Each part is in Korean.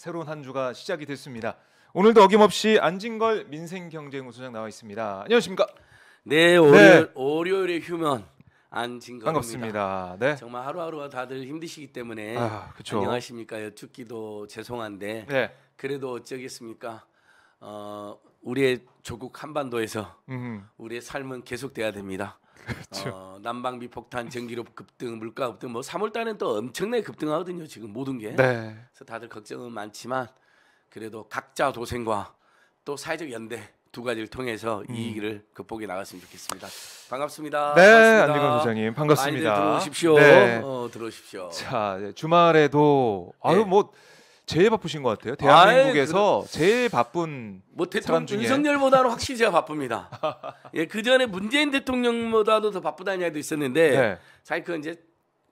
새로운 한 주가 시작이 됐습니다. 오늘도 어김없이 안진걸 민생경제연구소장 나와 있습니다. 안녕하십니까? 네, 월요 네. 월요일의 휴면 안진걸입니다. 반갑습니다. 네. 정말 하루하루가 다들 힘드시기 때문에 아, 안녕하십니까? 여쭙기도 죄송한데 네. 그래도 어쩌겠습니까? 어, 우리의 조국 한반도에서 음흠. 우리의 삶은 계속돼야 됩니다. 그렇죠. 어, 난방비 폭탄, 전기료 급등, 물가 급등 뭐 3월 달에는또 엄청나게 급등하거든요. 지금 모든 게. 네. 그래서 다들 걱정은 많지만 그래도 각자 도생과 또 사회적 연대 두 가지를 통해서 음. 이 일을 극복해 나갔으면 좋겠습니다. 반갑습니다. 네, 반니다 안대건 소장님 반갑습니다. 많이들 들어오십시오. 네. 어, 들어오십시오. 자, 네, 주말에도 아유 네. 뭐 제일 바쁘신 것 같아요. 대한민국에서 아이, 제일 바쁜 뭐 대통령 윤석열보다는 확실히 제가 바쁩니다. 예, 그 전에 문재인 대통령보다도 더 바쁘다는 이야기도 있었는데 네. 사실 그건 이제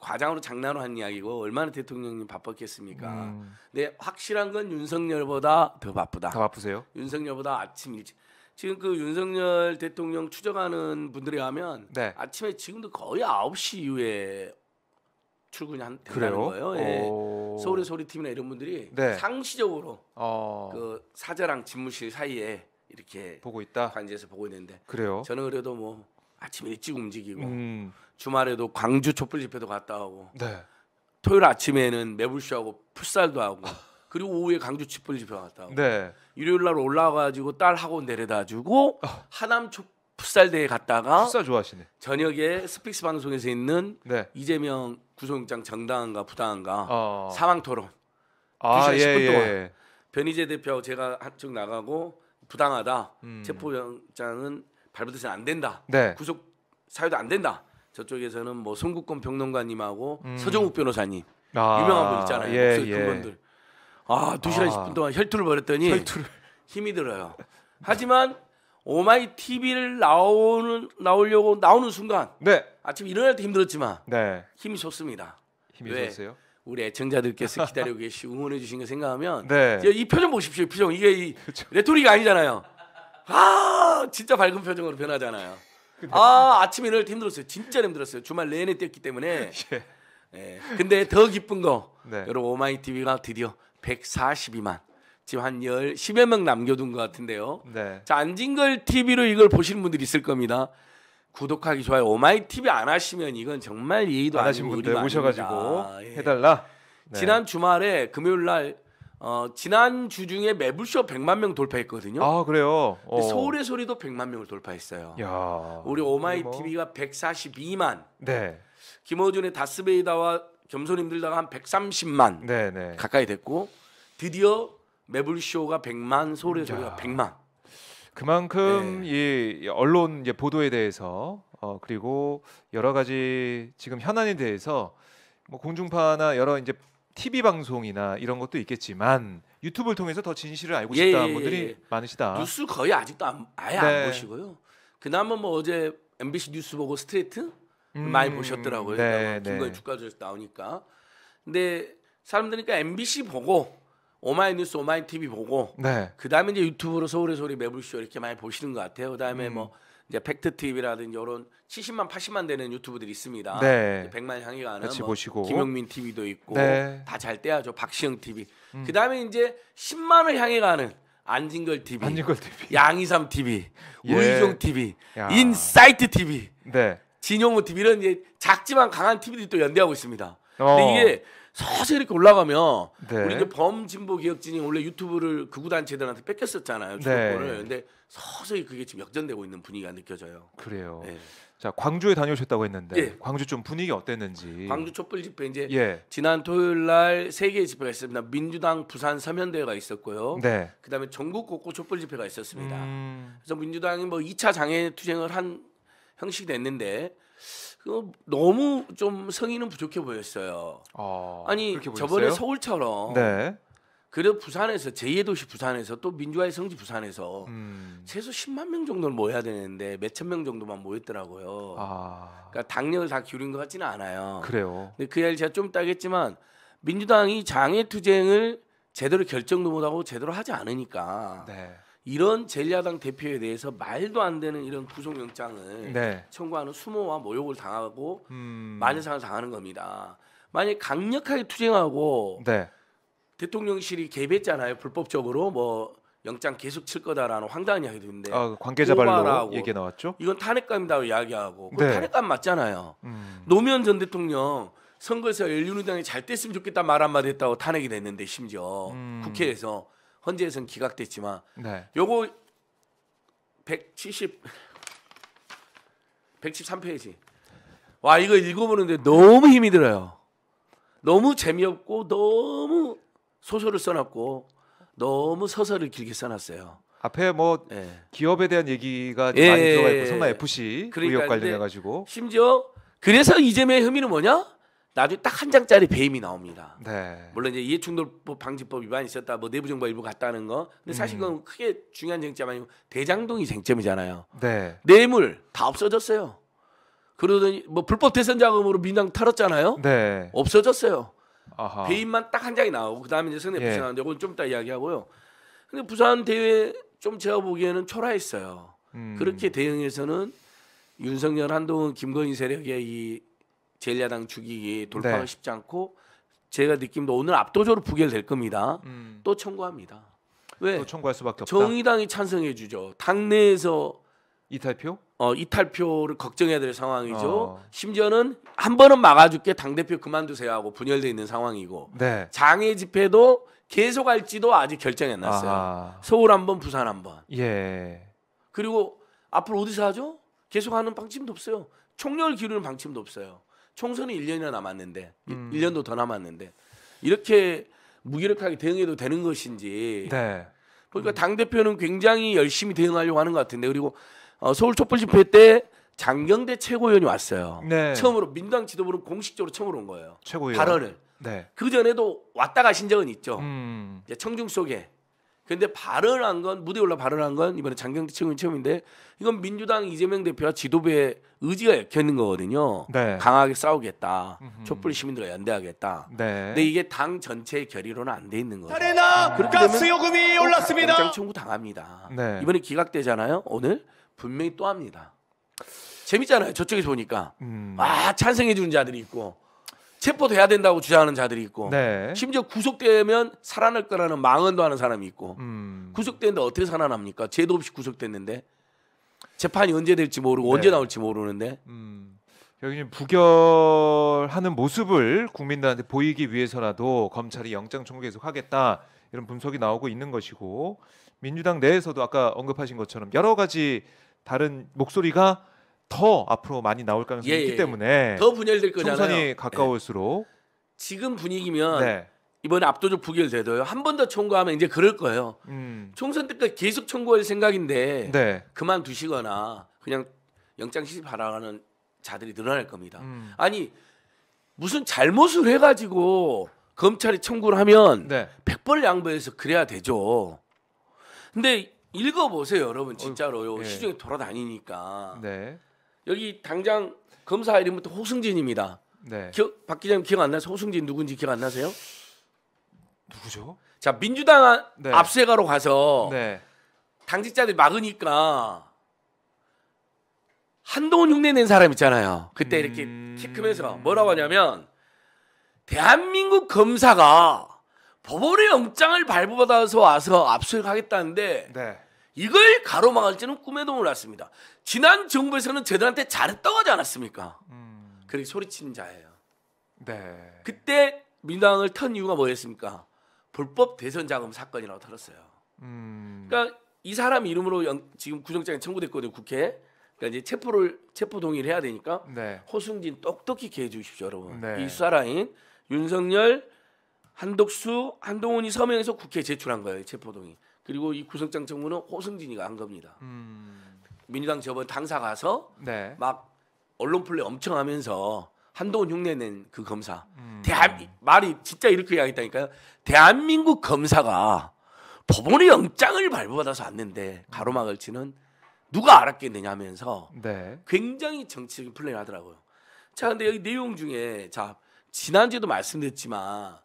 과장으로 장난으로 한 이야기고 얼마나 대통령님 바빴겠습니까. 음. 근 확실한 건 윤석열보다 더 바쁘다. 더 바쁘세요? 윤석열보다 아침 일찍. 지금 그 윤석열 대통령 추적하는 분들이 하면 네. 아침에 지금도 거의 9시 이후에 출근한 된다는 거예요. 예. 서울의 소리 팀이나 이런 분들이 네. 상시적으로 어. 그 사자랑 집무실 사이에 이렇게 보고 있다. 관제해서 보고 있는데 그래요. 저는 그래도 뭐 아침에 일찍 움직이고 음. 주말에도 광주 촛불 집회도 갔다 오고 네. 토요일 아침에는 매불쇼하고 풋살도 하고 그리고 오후에 광주 촛불 집회 갔다 오고 네. 일요일 날 올라와가지고 딸 하고 내려다 주고 어. 하남 촛 풋살대에 갔다가 풋살 좋아하시네. 저녁에 스픽스 방송에서 있는 네. 이재명 구속영장 정당한가 부당한가 어. 사망 토론 아, 2시간 예, 10분 예, 동안 예. 변희재 대표 제가 한쪽 나가고 부당하다 음. 체포영장은 발부되서는 안 된다 네. 구속 사유도 안 된다 저쪽에서는 뭐 송국권 평론가님하고 음. 서정욱 변호사님 아, 유명한 분 있잖아요 예, 목소들 예. 아 2시간 아. 10분 동안 혈투를 벌였더니 혈투를. 힘이 들어요 하지만 오마이 TV를 나오는 나오려고 나오는 순간 네. 아침 일어날 때 힘들었지만 네. 힘이 좋습니다. 힘이 좋으세요? 우리 애청자들께서 기다리고 계시 응원해 주신 거 생각하면 네. 이 표정 보십시오. 표정 이게 이 레토릭이 아니잖아요. 아 진짜 밝은 표정으로 변하잖아요. 아 아침 일어날 때 힘들었어요. 진짜 힘들었어요. 주말 내내 뛰었기 때문에. 예. 예. 근데 더 기쁜 거 네. 여러분 오마이 TV가 드디어 142만 지금 한 열, 십여명 남겨둔 것 같은데요. 네. 자, 안진걸 TV로 이걸 보시는 분들이 있을 겁니다. 구독하기 좋아요. 오마이 TV 안 하시면 이건 정말 예의도 안 하신 분들 오셔가지고 예. 해달라. 네. 지난 주말에 금요일 날 어, 지난 주 중에 매불쇼 100만 명 돌파했거든요. 아 그래요. 어. 서울의 소리도 100만 명을 돌파했어요. 야, 우리 오마이 TV가 뭐? 142만. 네. 김호준의 다스베이다와 겸손 힘들다가 한 130만 네, 네. 가까이 됐고 드디어 매불쇼가 100만 소울 소리가 100만. 그만큼 네. 이 언론 이제 보도에 대해서 어 그리고 여러 가지 지금 현안에 대해서 뭐 공중파나 여러 이제 TV 방송이나 이런 것도 있겠지만 유튜브를 통해서 더 진실을 알고 예, 싶다는 예, 예, 분들이 예. 많으시다. 뉴스 거의 아직도 안, 아예 네. 안 보시고요. 그나마 뭐 어제 MBC 뉴스 보고 스트레이트 음, 많이 보셨더라고요. 네, 김건 주가 조사 나오니까. 근데 사람들이니까 그러니까 MBC 보고 오마이뉴스 오마이TV 보고 네. 그다음에 이제 유튜브로 서울의 소리 매불쇼 이렇게 많이 보시는 것 같아요. 그다음에 음. 뭐 이제 팩트 TV라든지 이런 70만 80만 되는 유튜브들이 있습니다. 네. 100만 향해 가는 뭐 보시고. 김용민 TV도 있고 네. 다잘 떼야죠. 박시영 TV. 음. 그다음에 이제 10만을 향해 가는 안진걸 TV, 안진걸 TV. 양이삼 TV, 예. 우이종 TV, 야. 인사이트 TV, 네. 진용호 TV 이런 이제 작지만 강한 TV들이 또 연대하고 있습니다. 어. 근데 이게 서서히 이렇게 올라가면 네. 우리 이제 범진보 개혁진이 원래 유튜브를 극우 단체들한테 뺏겼었잖아요 네. 주도권을. 네. 근데 서서히 그게 지금 역전되고 있는 분위기가 느껴져요. 그래요. 네. 자 광주에 다녀오셨다고 했는데 예. 광주 좀 분위기 어땠는지. 광주 촛불 집회 이제 예. 지난 토요일 날 세 개의 집회가 있습니다. 민주당 부산 서면대회가 있었고요. 네. 그다음에 전국 곳곳 촛불 집회가 있었습니다. 음... 그래서 민주당이 뭐 2차 장애 투쟁을 한 형식이 됐는데 너무 좀 성의는 부족해 보였어요. 어, 아니 저번에 서울처럼 네. 그래 도 부산에서 제2의 도시 부산에서 또 민주화의 성지 부산에서 음. 최소 10만 명 정도는 모여야 되는데 몇 천 명 정도만 모였더라고요. 아. 그러니까 당력을 다 기울인 것 같지는 않아요. 그래요. 근데 그 이야기 제가 좀 따겠지만 민주당이 장애 투쟁을 제대로 결정도 못하고 제대로 하지 않으니까 네. 이런 젤리아당 대표에 대해서 말도 안 되는 이런 구속영장을 네. 청구하는 수모와 모욕을 당하고 만연상을 음. 당하는 겁니다. 만약 강력하게 투쟁하고 네. 대통령실이 개입했잖아요. 불법적으로 뭐 영장 계속 칠 거다라는 황당한 이야기도 있는데 아, 그 관계자 발로 얘기 나왔죠. 이건 탄핵감이다고 이야기하고 네. 탄핵감 맞잖아요. 음. 노무현 전 대통령 선거에서 열린우당이 잘 됐으면 좋겠다 말 한마디 했다고 탄핵이 됐는데 심지어 음. 국회에서 헌재에서는 기각됐지만 네. 요거 170 113페이지. 와 이거 읽어보는데 너무 힘이 들어요. 너무 재미없고 너무 소설을 써놨고 너무 서설을 길게 써놨어요. 앞에 뭐 예. 기업에 대한 얘기가 예. 많이 들어가 있고 예, 성남 예. FC 그러니까 의혹 관련해 가지고 심지어 그래서 이재명의 혐의는 뭐냐? 나중에 딱한 장짜리 배임이 나옵니다. 네. 물론 이제 이해충돌법 방지법 위반 있었다, 뭐 내부정보 일부 갔다는 거. 근데 사실 음. 그건 크게 중요한 쟁점 아니고 대장동이 쟁점이잖아요. 네. 뇌물 다 없어졌어요. 그러더니 뭐 불법 대선 자금으로 민당 털었잖아요. 네. 없어졌어요. 아하. 배임만 딱 한 장이 나오고 그다음에 이제 선내 예. 부산 나는데 그건 좀 이따 이야기하고요. 근데 부산 대회 좀 제가 보기에는 초라했어요. 음. 그렇게 대응해서는 윤석열 한동훈 김건희 세력의 이 제일야당 죽이기 돌파가 네. 쉽지 않고 제가 느낌도 오늘 압도적으로 부결될 겁니다. 음. 또 청구합니다. 왜? 또 청구할 수밖에 없다. 정의당이 찬성해 주죠. 당내에서 이탈표? 어 이탈표를 걱정해야 될 상황이죠. 어. 심지어는 한 번은 막아줄게 당 대표 그만두세요 하고 분열돼 있는 상황이고 네. 장애 집회도 계속 할지도 아직 결정이 안 났어요. 아. 서울 한 번, 부산 한 번. 예. 그리고 앞으로 어디서 하죠? 계속 하는 방침도 없어요. 총렬 기르는 방침도 없어요. 총선이 1년이나 남았는데 음. 1년도 더 남았는데 이렇게 무기력하게 대응해도 되는 것인지 네. 그러니까 음. 당 대표는 굉장히 열심히 대응하려고 하는 것 같은데 그리고 어, 서울 촛불 집회 때 장경대 최고위원이 왔어요. 네. 처음으로 민당 지도부는 공식적으로 처음으로 온 거예요. 최고위원 발언을. 네. 그 전에도 왔다 가신 적은 있죠. 음. 청중 속에 근데 발언한 건 무대 올라 발언한 건 이번에 장경태 최고위 체험인데 이건 민주당 이재명 대표와 지도부의 의지가 엮여 있는 거거든요. 네. 강하게 싸우겠다. 음흠. 촛불 시민들과 연대하겠다. 네. 근데 이게 당 전체의 결의로는 안 돼 있는 거죠. 사레나 음. 가스 요금이 올랐습니다. 영장 청구 당합니다. 네. 이번에 기각되잖아요. 오늘 분명히 또 합니다. 재밌잖아요. 저쪽에서 보니까 음. 아 찬성해 주는 자들이 있고 체포돼야 된다고 주장하는 자들이 있고 네. 심지어 구속되면 살아날 거라는 망언도 하는 사람이 있고 음. 구속됐는데 어떻게 살아납니까? 제도 없이 구속됐는데 재판이 언제 될지 모르고 네. 언제 나올지 모르는데 음. 여기는 부결하는 모습을 국민들한테 보이기 위해서라도 검찰이 영장 청구 계속하겠다 이런 분석이 나오고 있는 것이고 민주당 내에서도 아까 언급하신 것처럼 여러 가지 다른 목소리가 더 앞으로 많이 나올 가능성이 예, 있기 예, 예. 때문에 더 분열될 거잖아요. 총선이 예. 가까울수록 예. 지금 분위기면 네. 이번에 압도적 부결돼도요. 한 번 더 청구하면 이제 그럴 거예요. 음. 총선 때까지 계속 청구할 생각인데 네. 그만두시거나 그냥 영장 실시하라는 자들이 늘어날 겁니다. 음. 아니 무슨 잘못을 해가지고 검찰이 청구를 하면 네. 100벌 양보해서 그래야 되죠. 근데 읽어보세요, 여러분 진짜로요. 어, 예. 시중에 돌아다니니까. 네. 여기 당장 검사 이름부터 호승진입니다. 네. 기억, 박 기자님 기억 안 나세요? 호승진 누군지 기억 안 나세요? 누구죠? 자 민주당 아, 네. 압수해가로 가서 네. 당직자들 막으니까 한동훈 흉내 낸 사람 있잖아요. 그때 음... 이렇게 키 크면서 뭐라고 하냐면 대한민국 검사가 법원의 영장을 발부받아서 와서 압수를 하겠다는데 네. 이걸 가로막을지는 꿈에도 몰랐습니다. 지난 정부에서는 저들한테 잘했다고 하지 않았습니까? 음. 그렇게 소리치는 자예요. 네. 그때 민당을 턴 이유가 뭐였습니까? 불법 대선 자금 사건이라고 털었어요. 음. 그러니까 이 사람 이름으로 영, 지금 구정장이 청구됐거든요 국회. 그러니까 이제 체포를 체포 동의를 해야 되니까 네. 호승진 똑똑히 개해 주십시오 여러분. 네. 이 수사라인 윤석열 한덕수 한동훈이 서명해서 국회에 제출한 거예요 체포 동의. 그리고 이 구성장 청문은 호승진이가 한 겁니다. 음. 민주당 저번 당사 가서 네. 막 언론 플레이 엄청 하면서 한동훈 흉내낸 그 검사 음. 대한 말이 진짜 이렇게 이야기했다니까요. 대한민국 검사가 법원의 영장을 발부받아서 왔는데 가로막을 치는 누가 알았겠느냐면서 네. 굉장히 정치적인 플레이를 하더라고요. 자, 근데 여기 내용 중에 자 지난주에도 말씀드렸지만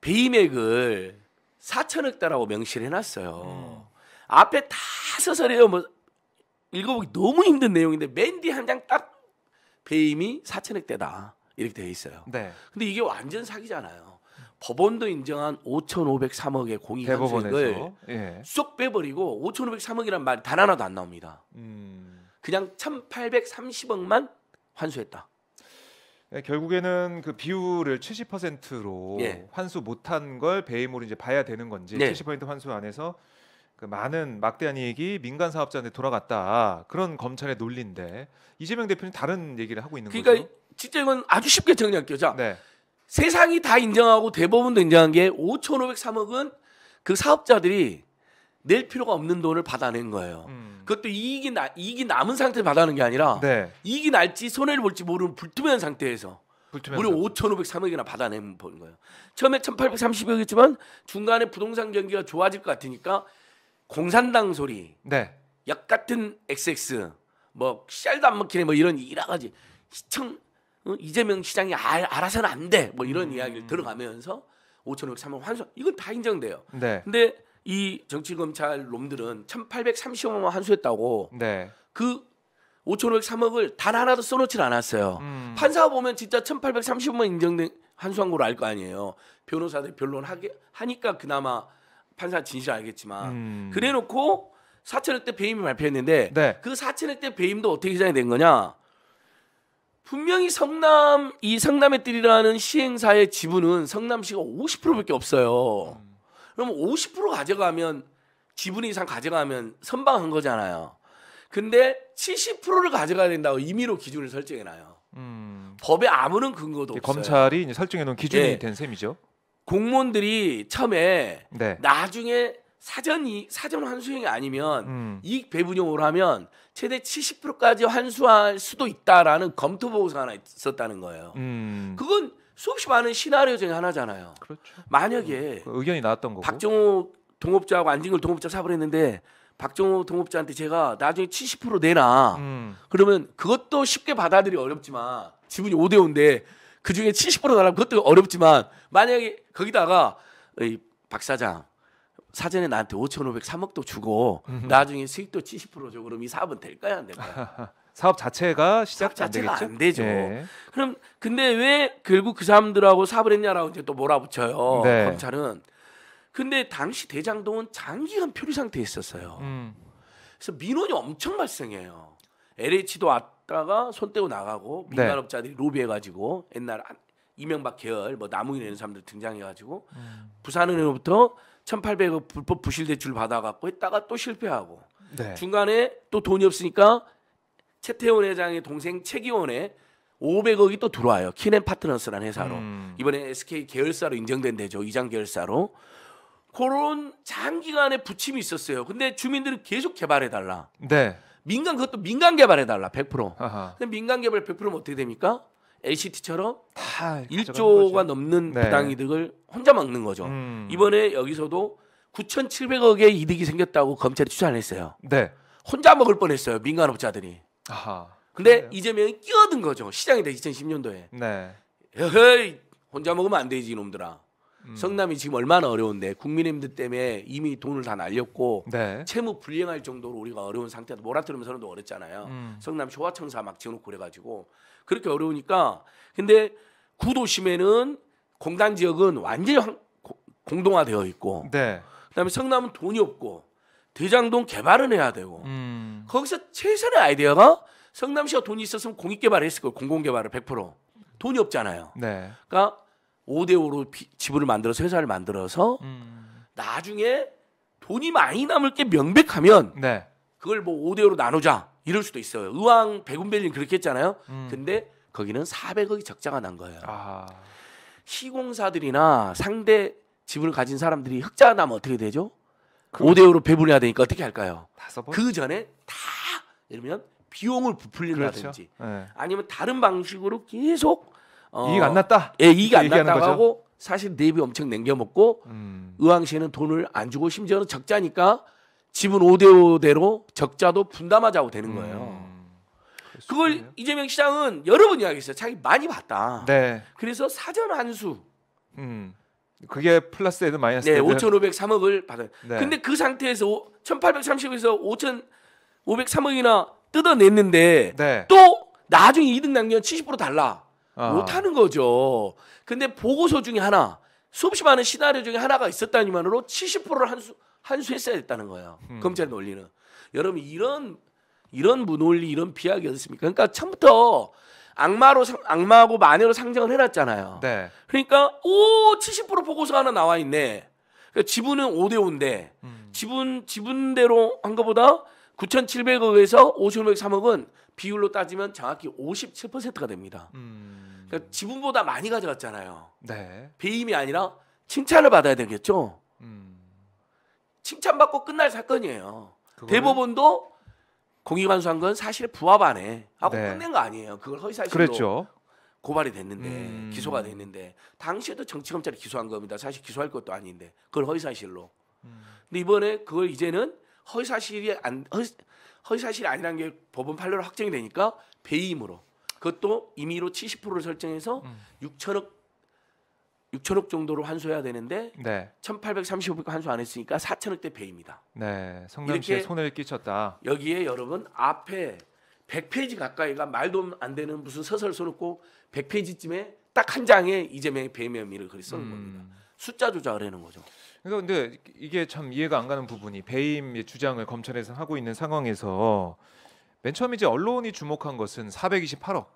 베이맥을 4천억 달라고 명시를 해놨어요. 음. 앞에 다 서서래요. 뭐 읽어보기 너무 힘든 내용인데 맨 뒤 한 장 딱 배임이 4천억 대다 이렇게 되어 있어요. 네. 근데 이게 완전 사기잖아요. 법원도 인정한 5,503억의 공익한수익을 예. 쏙 빼버리고 5,503억이란 말단 하나도 안 나옵니다. 음. 그냥 1,830억만 환수했다. 예, 결국에는 그 비율을 70%로 예. 환수 못한 걸 배임으로 이제 봐야 되는 건지 예. 70% 환수 안에서 그 많은 막대한 이익이 민간 사업자한테 돌아갔다 그런 검찰의 논리인데 이재명 대표는 다른 얘기를 하고 있는 그러니까 거죠. 그러니까 진짜 이건 아주 쉽게 정리할게요. 자, 네. 세상이 다 인정하고 대법원도 인정한 게 5,503억은 그 사업자들이 낼 필요가 없는 돈을 받아낸 거예요. 음. 그것도 이익이 나, 이익이 남은 상태를 받아낸 게 아니라 네. 이익이 날지 손해를 볼지 모르는 불투명한 상태에서 불투명 무려 5,503억이나 받아낸 거예요. 처음에 1,830억이었지만 중간에 부동산 경기가 좋아질 것 같으니까 공산당 소리, 네. 약 같은 XX, 뭐 쌀도 안 먹히네 뭐 이런 일화 가지 시청 어? 이재명 시장이 알, 알아서는 안 돼 뭐 이런 음. 이야기를 들어가면서 5,503억 환수 이건 다 인정돼요. 네. 근데 이 정치 검찰 놈들은 1,830억만 환수했다고 네. 그 5,503억을 단 하나도 써놓질 않았어요. 음. 판사가 보면 진짜 1,830억만 인정된 환수한 걸 알 거 아니에요. 변호사들 변론 하게 하니까 그나마 판사 진실 알겠지만 음. 그래놓고 4천억 대 배임이 발표했는데 네. 그 4천억 대 배임도 어떻게 기산이 된 거냐? 분명히 성남 이 성남의 뜰이라는 시행사의 지분은 성남시가 50%밖에 없어요. 음. 그럼 러50% 가져가면 지분 이상 가져가면 선방한 거잖아요. 근데 70%를 가져가야 된다고 임의로 기준을 설정해 놔요. 음. 법에 아무런 근거도 없어요. 검찰이 설정해 놓은 기준이 네. 된 셈이죠. 공무원들이 처음에 네. 나중에 사전이 사전 환수형이 아니면 음. 이익 배분용으로 하면 최대 70%까지 환수할 수도 있다라는 검토 보고서가 하나 있었다는 거예요. 음. 그건 수없이 많은 시나리오 중에 하나잖아요. 그렇죠. 만약에 그 의견이 나왔던 거고 박정호 동업자하고 안진걸 동업자 사업을 했는데 박정호 동업자한테 제가 나중에 70% 내놔. 음. 그러면 그것도 쉽게 받아들이 어렵지만 지분이 5대 5인데 그 중에 70% 달라 그것도 어렵지만 만약에 거기다가 이박 사장 사전에 나한테 5,500 3억도 주고 나중에 수익도 70% 줘. 그럼 이 사업은 될까요, 안 될까요? 사업 자체가 시작 자체가 안, 안 되죠. 네. 그럼 근데 왜 결국 그 사람들하고 사업을 했냐라고 이제 또 몰아붙여요. 네. 검찰은. 근데 당시 대장동은 장기간 표류 상태에 있었어요. 음. 그래서 민원이 엄청 발생해요. LH도 왔다가 손 떼고 나가고 네. 민간업자들이 네. 로비해가지고 옛날 아, 이명박 계열 뭐 나무인 이런 사람들 등장해가지고 음. 부산은행으로부터 1,800억 불법 부실 대출 받아갖고 했다가 또 실패하고 네. 중간에 또 돈이 없으니까 최태원 회장의 동생 최기원의 500억이 또 들어와요. 키넨 파트너스라는 회사로. 음. 이번에 SK 계열사로 인정된 대죠. 이장 계열사로. 그런 장기간의 부침이 있었어요. 근데 주민들은 계속 개발해 달라. 네. 민간 그것도 민간 개발해 달라. 100%. 아하. 근데 민간 개발 100%면 어떻게 됩니까? LCT처럼 다 1조가 넘는 네. 부당이득을 혼자 막는 거죠. 음. 이번에 여기서도 9,700억의 이득이 생겼다고 검찰이 추산했어요. 네. 혼자 먹을 뻔했어요. 민간 업자들이. 아하, 근데 그래요? 이재명이 끼어든 거죠. 시장이다 2010년도에. 네. 헤이 혼자 먹으면 안 되지 이놈들아. 음. 성남이 지금 얼마나 어려운데 국민의힘들 때문에 이미 돈을 다 날렸고 네. 채무 불이행할 정도로 우리가 어려운 상태다 모라들으면서도 어렵잖아요. 음. 성남 효화청사 막 지어놓고 그래가지고 그렇게 어려우니까 근데 구도심에는 공단 지역은 완전히 공동화되어 있고 네. 그다음에 성남은 돈이 없고 대장동 개발은 해야 되고 음. 거기서 최선의 아이디어가 성남시가 돈이 있었으면 공익 개발을 했을 거예요. 공공 개발을 100%. 돈이 없잖아요. 네. 그러니까 5대 5로 지분을 만들어서 회사를 만들어서 음. 나중에 돈이 많이 남을 게 명백하면 네. 그걸 뭐 5대 5로 나누자 이럴 수도 있어요. 의왕 백운벨린 그렇게 했잖아요. 음. 근데 거기는 400억이 적자가 난 거예요. 아. 시공사들이나 상대 지분을 가진 사람들이 흑자 나면 어떻게 되죠? 그... 그렇죠. 5대 5로 배분해야 되니까 어떻게 할까요? 그 전에 다 이러면 비용을 부풀린다든지 그렇죠. 네. 아니면 다른 방식으로 계속 어, 이익 안 났다. 예, 이익 안 났다고 거죠? 하고 사실 내비 엄청 냉겨 먹고 음. 의왕시에는 돈을 안 주고 심지어는 적자니까 집은 5대 5대로 적자도 분담하자고 되는 음. 거예요. 음. 그걸 그렇군요. 이재명 시장은 여러 번 이야기했어요. 자기 많이 봤다. 네. 그래서 사전 한수 음. 그게 플러스 에든 마이너스 네, 5,503억을 받아요. 네. 근데 그 상태에서 1,830에서 5,503억이나 뜯어냈는데 네. 또 나중에 이득 남기면 70% 달라. 어. 못하는 거죠. 근데 보고서 중에 하나 수없이 많은 시나리오 중에 하나가 있었다니만으로 70%를 한수 한수했어야 됐다는 거예요. 음. 검찰 논리는. 여러분 이런 이런 무논리 이런 비약이었습니까? 그러니까 처음부터 악마로 악마하고 마녀로 상장을 해놨잖아요. 네. 그러니까 오70% 보고서 하나 나와 있네. 그러니까 지분은 5대 5인데 음. 지분 지분대로 한 것보다 9,700억에서 5,503억은 비율로 따지면 정확히 57%가 됩니다. 음. 그러니까 지분보다 많이 가져갔잖아요. 네. 배임이 아니라 칭찬을 받아야 되겠죠. 음. 칭찬받고 끝날 사건이에요. 그거는? 대법원도 공익반수한 건 사실 부합 안 해. 하고 네. 끝낸 거 아니에요. 그걸 허위사실로 그랬죠. 고발이 됐는데 음... 기소가 됐는데 당시에도 정치검찰이 기소한 겁니다. 사실 기소할 것도 아닌데 그걸 허위사실로. 음. 근데 이번에 그걸 이제는 허위사실이 안 허위, 허위사실이 아니라는 게 법원 판례로 확정이 되니까 배임으로 그것도 임의로 70%를 설정해서 음. 6천억 6천억 정도로 환수해야 되는데 네. 1 8 3 5억 환수 안 했으니까 4천억대 배입니다. 네, 성남시에 손을 끼쳤다. 여기에 여러분 앞에 100페이지 가까이가 말도 안 되는 무슨 서설 써놓고 100페이지쯤에 딱 한 장에 이재명의 배임 혐의를 그리 쓰는 음. 겁니다. 숫자 조작을 하는 거죠. 그래데 이게 참 이해가 안 가는 부분이 배임의 주장을 검찰에서 하고 있는 상황에서 맨 처음 이제 언론이 주목한 것은 428억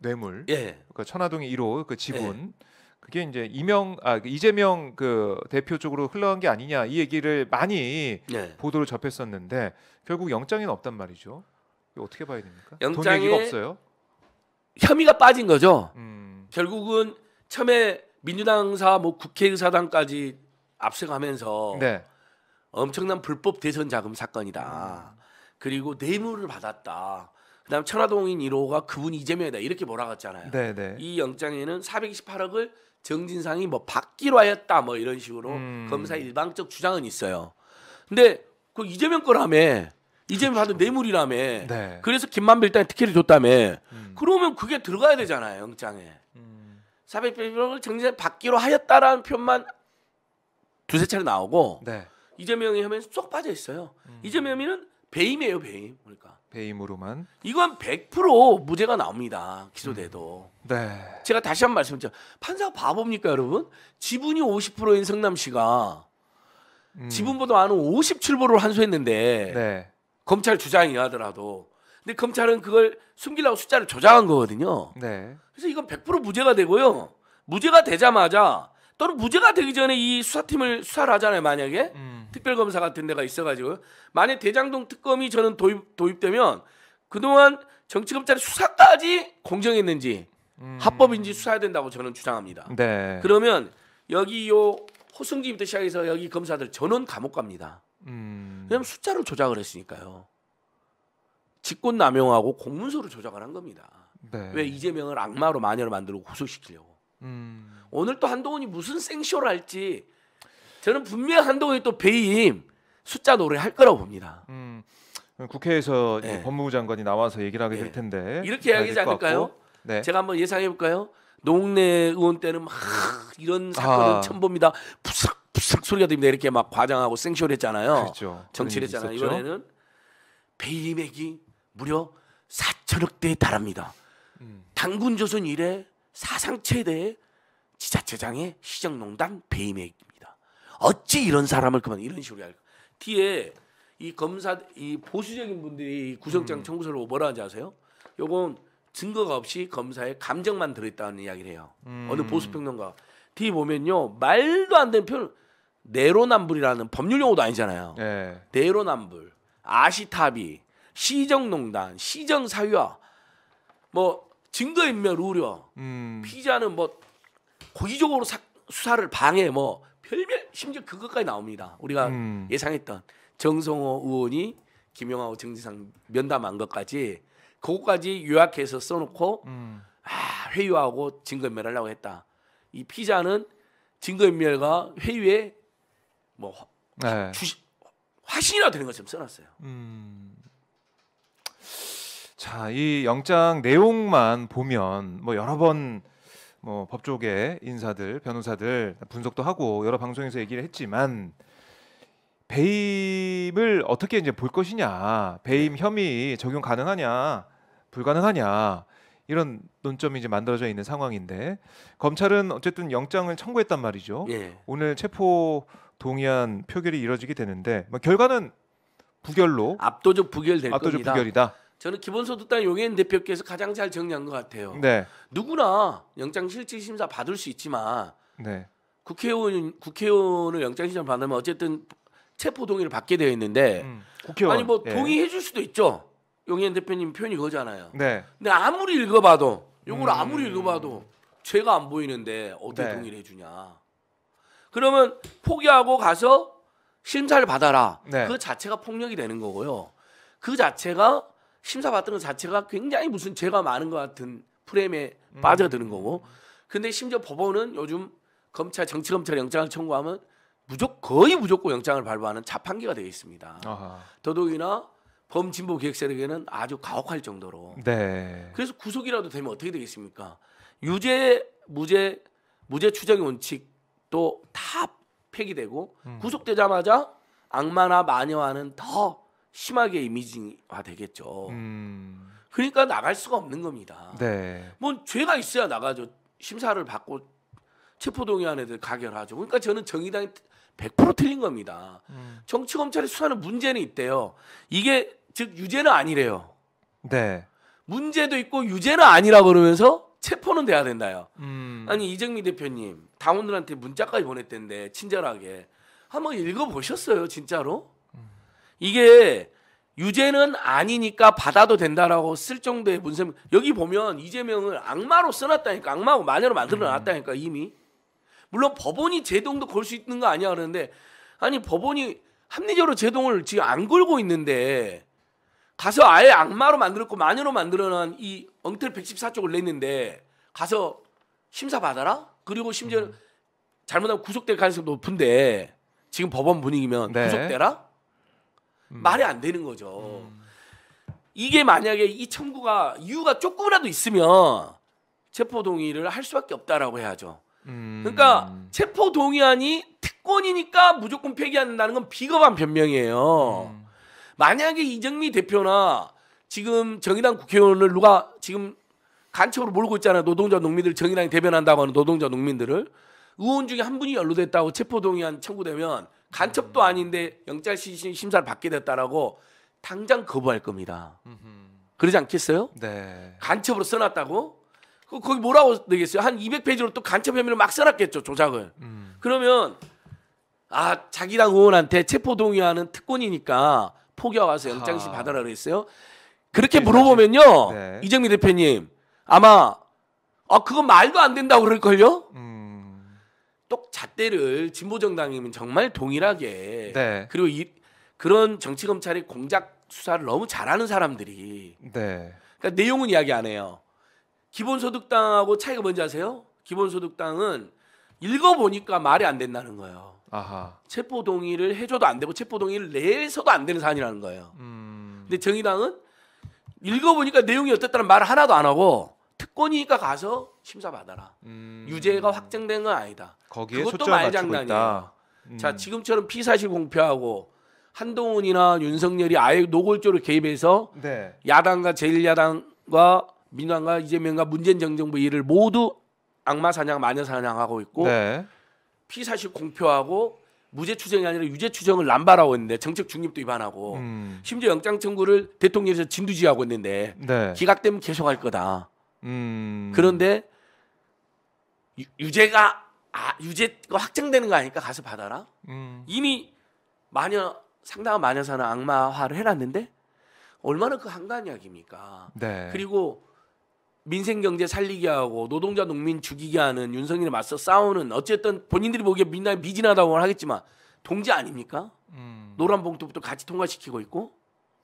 뇌물, 예. 그러니까 천화동의 1호 그 지분. 예. 그게 이제 이명 아 그 이재명 그 대표 쪽으로 흘러간 게 아니냐 이 얘기를 많이 네. 보도를 접했었는데 결국 영장에는 없단 말이죠. 어떻게 봐야 됩니까? 영장에 없어요. 혐의가 빠진 거죠. 음. 결국은 처음에 민주당사 뭐 국회의사당까지 앞서가면서 네. 엄청난 불법 대선 자금 사건이다. 음. 그리고 뇌물을 받았다. 그다음 천화동인 1호가 그분 이재명이다 이렇게 몰아갔잖아요. 네네. 네. 이 영장에는 428억을 정진상이 뭐 받기로 하였다 뭐 이런 식으로 음. 검사의 일방적 주장은 있어요. 근데 그 이재명 거라며 이재명 받은 그렇죠. 뇌물이라며 네. 그래서 김만배 일단 특혜를 줬다며 음. 그러면 그게 들어가야 되잖아요 영장에 음. 400억을 정진상 받기로 하였다라는 표현만 두세 차례 나오고 네. 이재명이 하면 쏙 빠져 있어요. 음. 이재명이는 배임이에요 배임 그러니까 배임으로만 이건 100% 무죄가 나옵니다. 기소돼도. 음. 네. 제가 다시 한번 말씀드려. 판사가 바보입니까, 여러분? 지분이 50%인 성남시가 음. 지분보다 많은 57%를 환수했는데 네. 검찰 주장이 하더라도 근데 검찰은 그걸 숨기려고 숫자를 조작한 거거든요. 네. 그래서 이건 100% 무죄가 되고요. 무죄가 되자마자 또는 무죄가 되기 전에 이 수사팀을 수사를 하잖아요. 만약에 음. 특별검사 같은 데가 있어가지고 만약 대장동 특검이 저는 도입 도입되면 그동안 정치검찰의 수사까지 공정했는지 음. 합법인지 수사해야 된다고 저는 주장합니다. 네. 그러면 여기 요 호승지부터 시작해서 여기 검사들 전원 감옥 갑니다. 음. 왜냐면 숫자를 조작을 했으니까요. 직권 남용하고 공문서를 조작을 한 겁니다. 네. 왜 이재명을 악마로 마녀로 만들고 구속시키려고. 음. 오늘 또 한동훈이 무슨 생쇼를 할지 저는 분명 한동훈이 또 배임 숫자 노래 할 거라고 봅니다. 음. 국회에서 네. 법무부 장관이 나와서 얘기를 하게 네. 될 예. 텐데 이렇게 이야기하지 않을까요? 네. 제가 한번 예상해 볼까요? 농내 의원 때는 막 이런 아. 사건은 아. 처음 봅니다. 푸삭 푸삭 소리가 들니다 이렇게 막 과장하고 생쇼를 했잖아요. 그렇죠. 정치를 했잖아요. 이번에는 배임액이 무려 4천억 대에 달합니다. 음. 당군 조선 이래 사상 최대의 지자체장의 시정농단 배임액입니다. 어찌 이런 사람을 그만 이런 식으로 할까? 뒤에 이 검사 이 보수적인 분들이 구속장 음. 청구서를 뭐라 하지 아세요? 요건 증거가 없이 검사의 감정만 들어있다는 이야기를 해요. 음. 어느 보수평론가 뒤 보면요 말도 안 되는 표현 내로남불이라는 법률 용어도 아니잖아요. 네. 내로남불, 아시타비, 시정농단, 시정사유화, 뭐 증거인멸 우려, 음. 피자는뭐 고의적으로 사, 수사를 방해 뭐 별별 심지어 그것까지 나옵니다. 우리가 음. 예상했던 정성호 의원이 김영하고 정지상 면담한 것까지 그것까지 요약해서 써놓고 음. 아, 회유하고 증거인멸하려고 했다. 이 피자는 증거인멸과 회유에 뭐 네. 주시, 화신이라 되는 것처럼 써놨어요. 음. 자, 이 영장 내용만 보면 뭐 여러 번 뭐 법조계 인사들, 변호사들 분석도 하고 여러 방송에서 얘기를 했지만 배임을 어떻게 이제 볼 것이냐, 배임 네. 혐의 적용 가능하냐, 불가능하냐 이런 논점이 이제 만들어져 있는 상황인데 검찰은 어쨌든 영장을 청구했단 말이죠. 예. 오늘 체포 동의안 표결이 이뤄지게 되는데 뭐 결과는 부결로 압도적 부결될 압도적 겁니다. 부결이다. 저는 기본소득당 용해인 대표께서 가장 잘 정리한 것 같아요. 네. 누구나 영장실질심사 받을 수 있지만 네. 국회의원 국회의원을 영장실질 받으면 어쨌든 체포 동의를 받게 되어 있는데 음, 국회의원, 아니 뭐 예. 동의해 줄 수도 있죠. 용해인 대표님 표현이 그거잖아요. 네. 근데 아무리 읽어봐도 이걸 음. 아무리 읽어봐도 죄가 안 보이는데 어떻게 네. 동의를 해주냐. 그러면 포기하고 가서 심사를 받아라. 네. 그 자체가 폭력이 되는 거고요. 그 자체가 심사받는 자체가 굉장히 무슨 죄가 많은 것 같은 프레임에 음. 빠져드는 거고 근데 심지어 법원은 요즘 검찰 정치검찰 영장을 청구하면 무조건 거의 무조건 영장을 발부하는 자판기가 되어 있습니다. 아하. 더더욱이나 범진보 기획세력에는 아주 가혹할 정도로. 네. 그래서 구속이라도 되면 어떻게 되겠습니까? 유죄, 무죄, 무죄 추정의 원칙도 다 폐기되고 음. 구속되자마자 악마나 마녀와는 더 심하게 이미징화 되겠죠. 음. 그러니까 나갈 수가 없는 겁니다. 네. 뭔 죄가 있어야 나가죠. 심사를 받고 체포동의안 애들 가결하죠. 그러니까 저는 정의당이 100% 틀린 겁니다. 음. 정치 검찰이 수사는 문제는 있대요. 이게 즉 유죄는 아니래요. 네. 문제도 있고 유죄는 아니라 그러면서 체포는 돼야 된다요. 음. 아니 이정미 대표님 당원들한테 문자까지 보냈던데 친절하게 한번 읽어보셨어요 진짜로? 이게 유죄는 아니니까 받아도 된다라고 쓸 정도의 문세 여기 보면 이재명을 악마로 써놨다니까 악마고 마녀로 만들어놨다니까 음. 이미 물론 법원이 제동도 걸 수 있는 거 아니야 그러는데 아니 법원이 합리적으로 제동을 지금 안 걸고 있는데 가서 아예 악마로 만들었고 마녀로 만들어놓은 이 엉틀 114쪽을 냈는데 가서 심사 받아라 그리고 심지어 음. 잘못하면 구속될 가능성이 높은데 지금 법원 분위기면 네. 구속되라 음. 말이 안 되는 거죠. 음. 이게 만약에 이 청구가 이유가 조금이라도 있으면 체포 동의를 할 수밖에 없다라고 해야죠. 음. 그러니까 체포 동의안이 특권이니까 무조건 폐기한다는 건 비겁한 변명이에요. 음. 만약에 이정미 대표나 지금 정의당 국회의원을 누가 지금 간첩으로 몰고 있잖아요. 노동자 농민들 정의당이 대변한다고 하는 노동자 농민들을 의원 중에 한 분이 연루됐다고 체포동의안 청구되면 간첩도 음. 아닌데 영장 심사를 받게 됐다라고 당장 거부할 겁니다. 그러지 않겠어요? 네. 간첩으로 써놨다고? 그 거기 뭐라고 되겠어요? 한 200페이지로 또 간첩 혐의를 막 써놨겠죠 조작을. 음. 그러면 아 자기당 의원한테 체포 동의하는 특권이니까 포기하 와서 영장심 아. 받아라 그랬어요. 그렇게 네. 물어보면요 네. 이정미 대표님 아마 아 그건 말도 안 된다고 그럴걸요. 음. 똑 잣대를 진보 정당이면 정말 동일하게 네. 그리고 이, 그런 정치 검찰이 공작 수사를 너무 잘하는 사람들이 네. 그러니까 내용은 이야기 안 해요. 기본소득당하고 차이가 뭔지 아세요? 기본소득당은 읽어보니까 말이 안 된다는 거예요. 아하. 체포 동의를 해줘도 안 되고 체포 동의를 내서도 안 되는 사안이라는 거예요. 음. 근데 정의당은 읽어보니까 내용이 어땠다는 말 하나도 안 하고 특권이니까 가서 심사 받아라. 음. 유죄가 확정된 건 아니다. 거기에 그것도 말장난이야. 음. 자 지금처럼 피사실 공표하고 한동훈이나 윤석열이 아예 노골적으로 개입해서 네. 야당과 제1야당과 민주당과 이재명과 문재인 정정부 일을 모두 악마 사냥 마녀 사냥하고 있고 네. 피사실 공표하고 무죄 추정이 아니라 유죄 추정을 남발하고 있는데 정책 중립도 위반하고 음. 심지어 영장 청구를 대통령에서 진두지하고 휘 있는데 네. 기각되면 계속할 거다. 음. 그런데 유, 죄가 아, 유죄가 확정되는 거 아니까 가서 받아라. 음. 이미 마녀 상당한 마녀사는 악마화를 해놨는데 얼마나 그한이야기입니까 네. 그리고 민생 경제 살리기 하고 노동자 농민 죽이기 하는 윤석열에 맞서 싸우는 어쨌든 본인들이 보기에 민나 미진하다고 하겠지만 동지 아닙니까? 음. 노란 봉투부터 같이 통과시키고 있고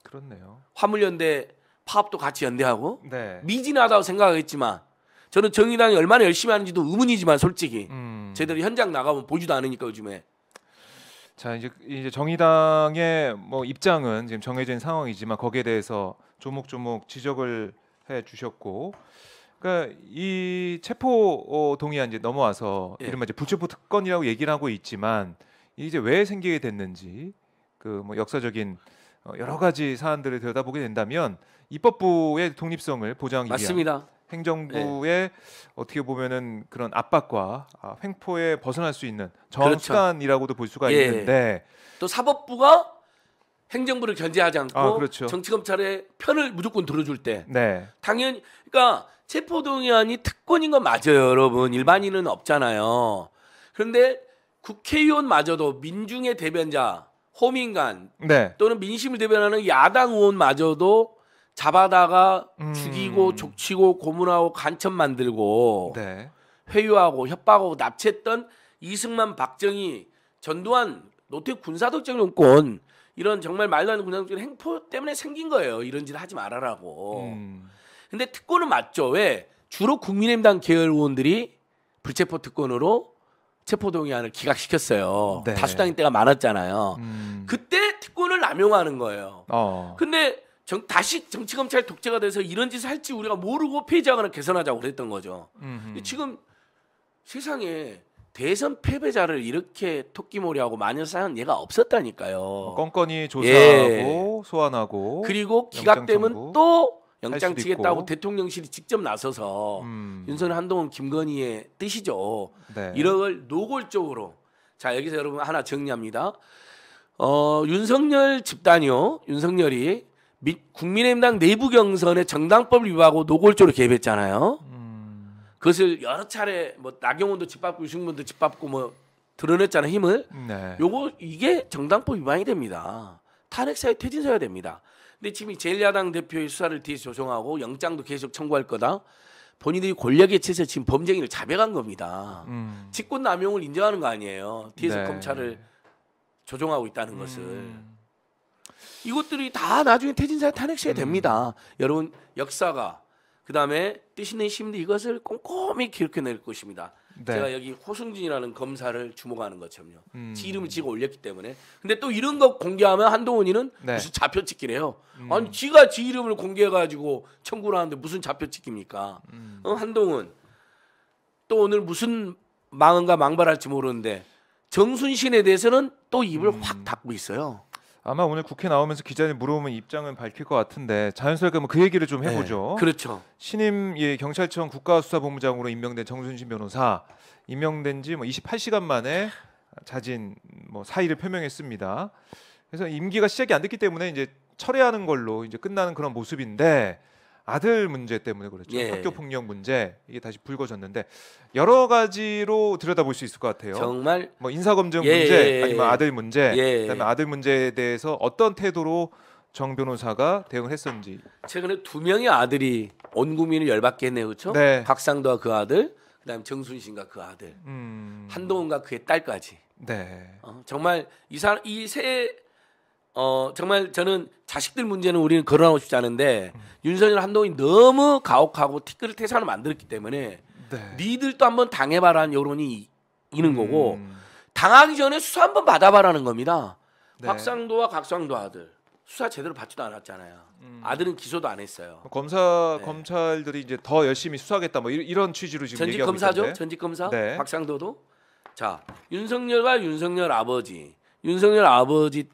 그렇네요. 화물연대 파업도 같이 연대하고 네. 미진하다고 생각하겠지만 저는 정의당이 얼마나 열심히 하는지도 의문이지만 솔직히 음. 제대로 현장 나가면 보지도 않으니까 요즘에 자 이제 이제 정의당의 뭐 입장은 지금 정해진 상황이지만 거기에 대해서 조목조목 지적을 해 주셨고 그러니까 이 체포 어, 동의안 이제 넘어와서 예. 이른바 이제 불체포 특권이라고 얘기를 하고 있지만 이제 왜 생기게 됐는지 그 뭐 역사적인 어, 여러 가지 사안들을 들여다보게 된다면 입법부의 독립성을 보장하기 맞습니다. 위한 행정부의 네. 어떻게 보면은 그런 압박과 아, 횡포에 벗어날 수 있는 그렇죠. 정수단이라고도 볼 수가 예. 있는데 또 사법부가 행정부를 견제하지 않고 아, 그렇죠. 정치 검찰의 편을 무조건 들어줄 때 네. 당연히 그러니까 체포동의안이 특권인 건 맞아요, 여러분. 일반인은 없잖아요. 그런데 국회의원마저도 민중의 대변자, 호민관 네. 또는 민심을 대변하는 야당 의원마저도 잡아다가 음. 죽이고 족치고 고문하고 간첩 만들고 네. 회유하고 협박하고 납치했던 이승만 박정희 전두환 노태우 군사독재 정권 이런 정말 말도 안 되는 군사독재 행포 때문에 생긴 거예요. 이런 짓 하지 말아라고. 음. 근데 특권은 맞죠. 왜? 주로 국민의힘당 계열 의원들이 불체포 특권으로 체포동의안을 기각시켰어요. 네. 다수당인 때가 많았잖아요. 음. 그때 특권을 남용하는 거예요. 어. 근데 정, 다시 정치 검찰 독재가 돼서 이런 짓을 할지 우리가 모르고 폐지하거나 개선하자고 그랬던 거죠. 지금 세상에 대선 패배자를 이렇게 토끼몰이하고 마녀 사는 얘가 없었다니까요. 건건이 뭐 예. 조사하고 예. 소환하고 그리고 기각되면 또 영장 치겠다고 대통령실이 직접 나서서 음. 윤석열 한동훈 김건희의 뜻이죠. 네. 이런 걸 노골적으로 자 여기서 여러분 하나 정리합니다. 어 윤석열 집단이요 윤석열이 미, 국민의힘당 내부 경선에 정당법 위반하고 노골적으로 개입했잖아요. 그것을 여러 차례 뭐 나경원도 집밟고 유승민도 집밟고뭐 드러냈잖아요 힘을. 네. 요거 이게 정당법 위반이 됩니다. 탄핵사유 퇴진서야 됩니다. 근데 지금 이 제1야당 대표의 수사를 뒤에 조정하고 영장도 계속 청구할 거다. 본인들이 권력에 치해서 지금 범죄인을 자백한 겁니다. 음. 직권 남용을 인정하는 거 아니에요. 뒤에서 네. 검찰을 조정하고 있다는 것을. 음. 이것들이 다 나중에 태진사의 탄핵시에 음. 됩니다. 여러분 역사가 그 다음에 뜻 있는 시민들 이것을 꼼꼼히 기록해낼 것입니다. 네. 제가 여기 호승진이라는 검사를 주목하는 것처럼요. 음. 지 이름을 지가 올렸기 때문에. 근데 또 이런 거 공개하면 한동훈이는 네. 무슨 좌표 찍기래요. 음. 아니 지가 지 이름을 공개해가지고 청구를 하는데 무슨 좌표 찍깁니까 음. 어, 한동훈 또 오늘 무슨 망언과 망발할지 모르는데 정순신에 대해서는 또 입을 음. 확 닫고 있어요. 아마 오늘 국회 나오면서 기자님 물어보면 입장은 밝힐 것 같은데 자연스럽게 한그 얘기를 좀 네, 해보죠. 네, 그렇죠. 신임 예, 경찰청 국가수사본부장으로 임명된 정순신 변호사 임명된 지 뭐 28시간 만에 자진 뭐 사의를 표명했습니다. 그래서 임기가 시작이 안 됐기 때문에 이제 철회하는 걸로 이제 끝나는 그런 모습인데 아들 문제 때문에 그렇죠. 예. 학교 폭력 문제 이게 다시 불거졌는데 여러 가지로 들여다볼 수 있을 것 같아요. 정말 뭐 인사 검증 예. 문제 예, 예, 아니면 예. 아들 문제 예. 그다음에 아들 문제에 대해서 어떤 태도로 정 변호사가 대응을 했었는지 최근에 두 명의 아들이 온 국민을 열받게 했네요, 그렇죠? 네. 박상도와 그 아들, 그다음 정순신과 그 아들, 음... 한동훈과 그의 딸까지. 네. 어, 정말 이사이세 어 정말 저는 자식들 문제는 우리는 거론하고 싶지 않은데 음. 윤석열 한동훈이 너무 가혹하고 티끌을 태산을 만들었기 때문에 네. 니들도 한번 당해봐라는 여론이 있는 음. 거고 당하기 전에 수사 한번 받아봐라는 겁니다. 네. 곽상도와 곽상도 아들 수사 제대로 받지도 않았잖아요. 음. 아들은 기소도 안 했어요. 검사 네. 검찰들이 이제 더 열심히 수사하겠다 뭐 이런 취지로 지금 전직 검사죠. 있던데. 전직 검사 네. 박상도도 자 윤석열과 윤석열 아버지 윤석열 아버지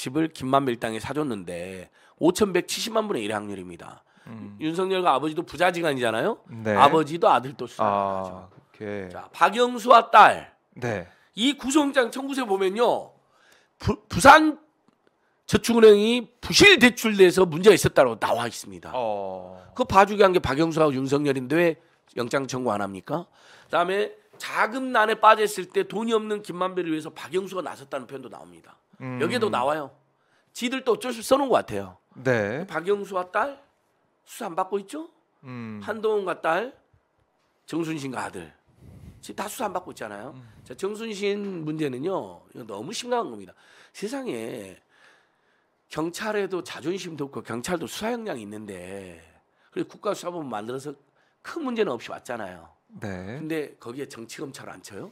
집을 김만배 일당에 사줬는데 5,170만 분의 1 확률입니다. 음. 윤석열과 아버지도 부자지간이잖아요. 네. 아버지도 아들도 수사하죠. 아, 자, 박영수와 딸. 네. 이 구속영장 청구서 보면요. 부, 산 저축은행이 부실 대출돼서 문제가 있었다고 나와 있습니다. 어. 그 봐주게 한 게 박영수하고 윤석열인데 왜 영장 청구 안 합니까? 그다음에 자금난에 빠졌을 때 돈이 없는 김만배를 위해서 박영수가 나섰다는 표현도 나옵니다. 음. 여기에도 나와요. 지들 또 어쩔 수 써놓은 것 같아요. 네. 박영수와 딸 수사 안 받고 있죠? 음. 한동훈과 딸 정순신과 아들 지금 다 수사 안 받고 있잖아요. 음. 자 정순신 문제는요 이거 너무 심각한 겁니다. 세상에 경찰에도 자존심도 없고 경찰도 수사 역량이 있는데 그리고 국가수사본 만들어서 큰 문제는 없이 왔잖아요. 네. 근데 거기에 정치 검찰 안 쳐요?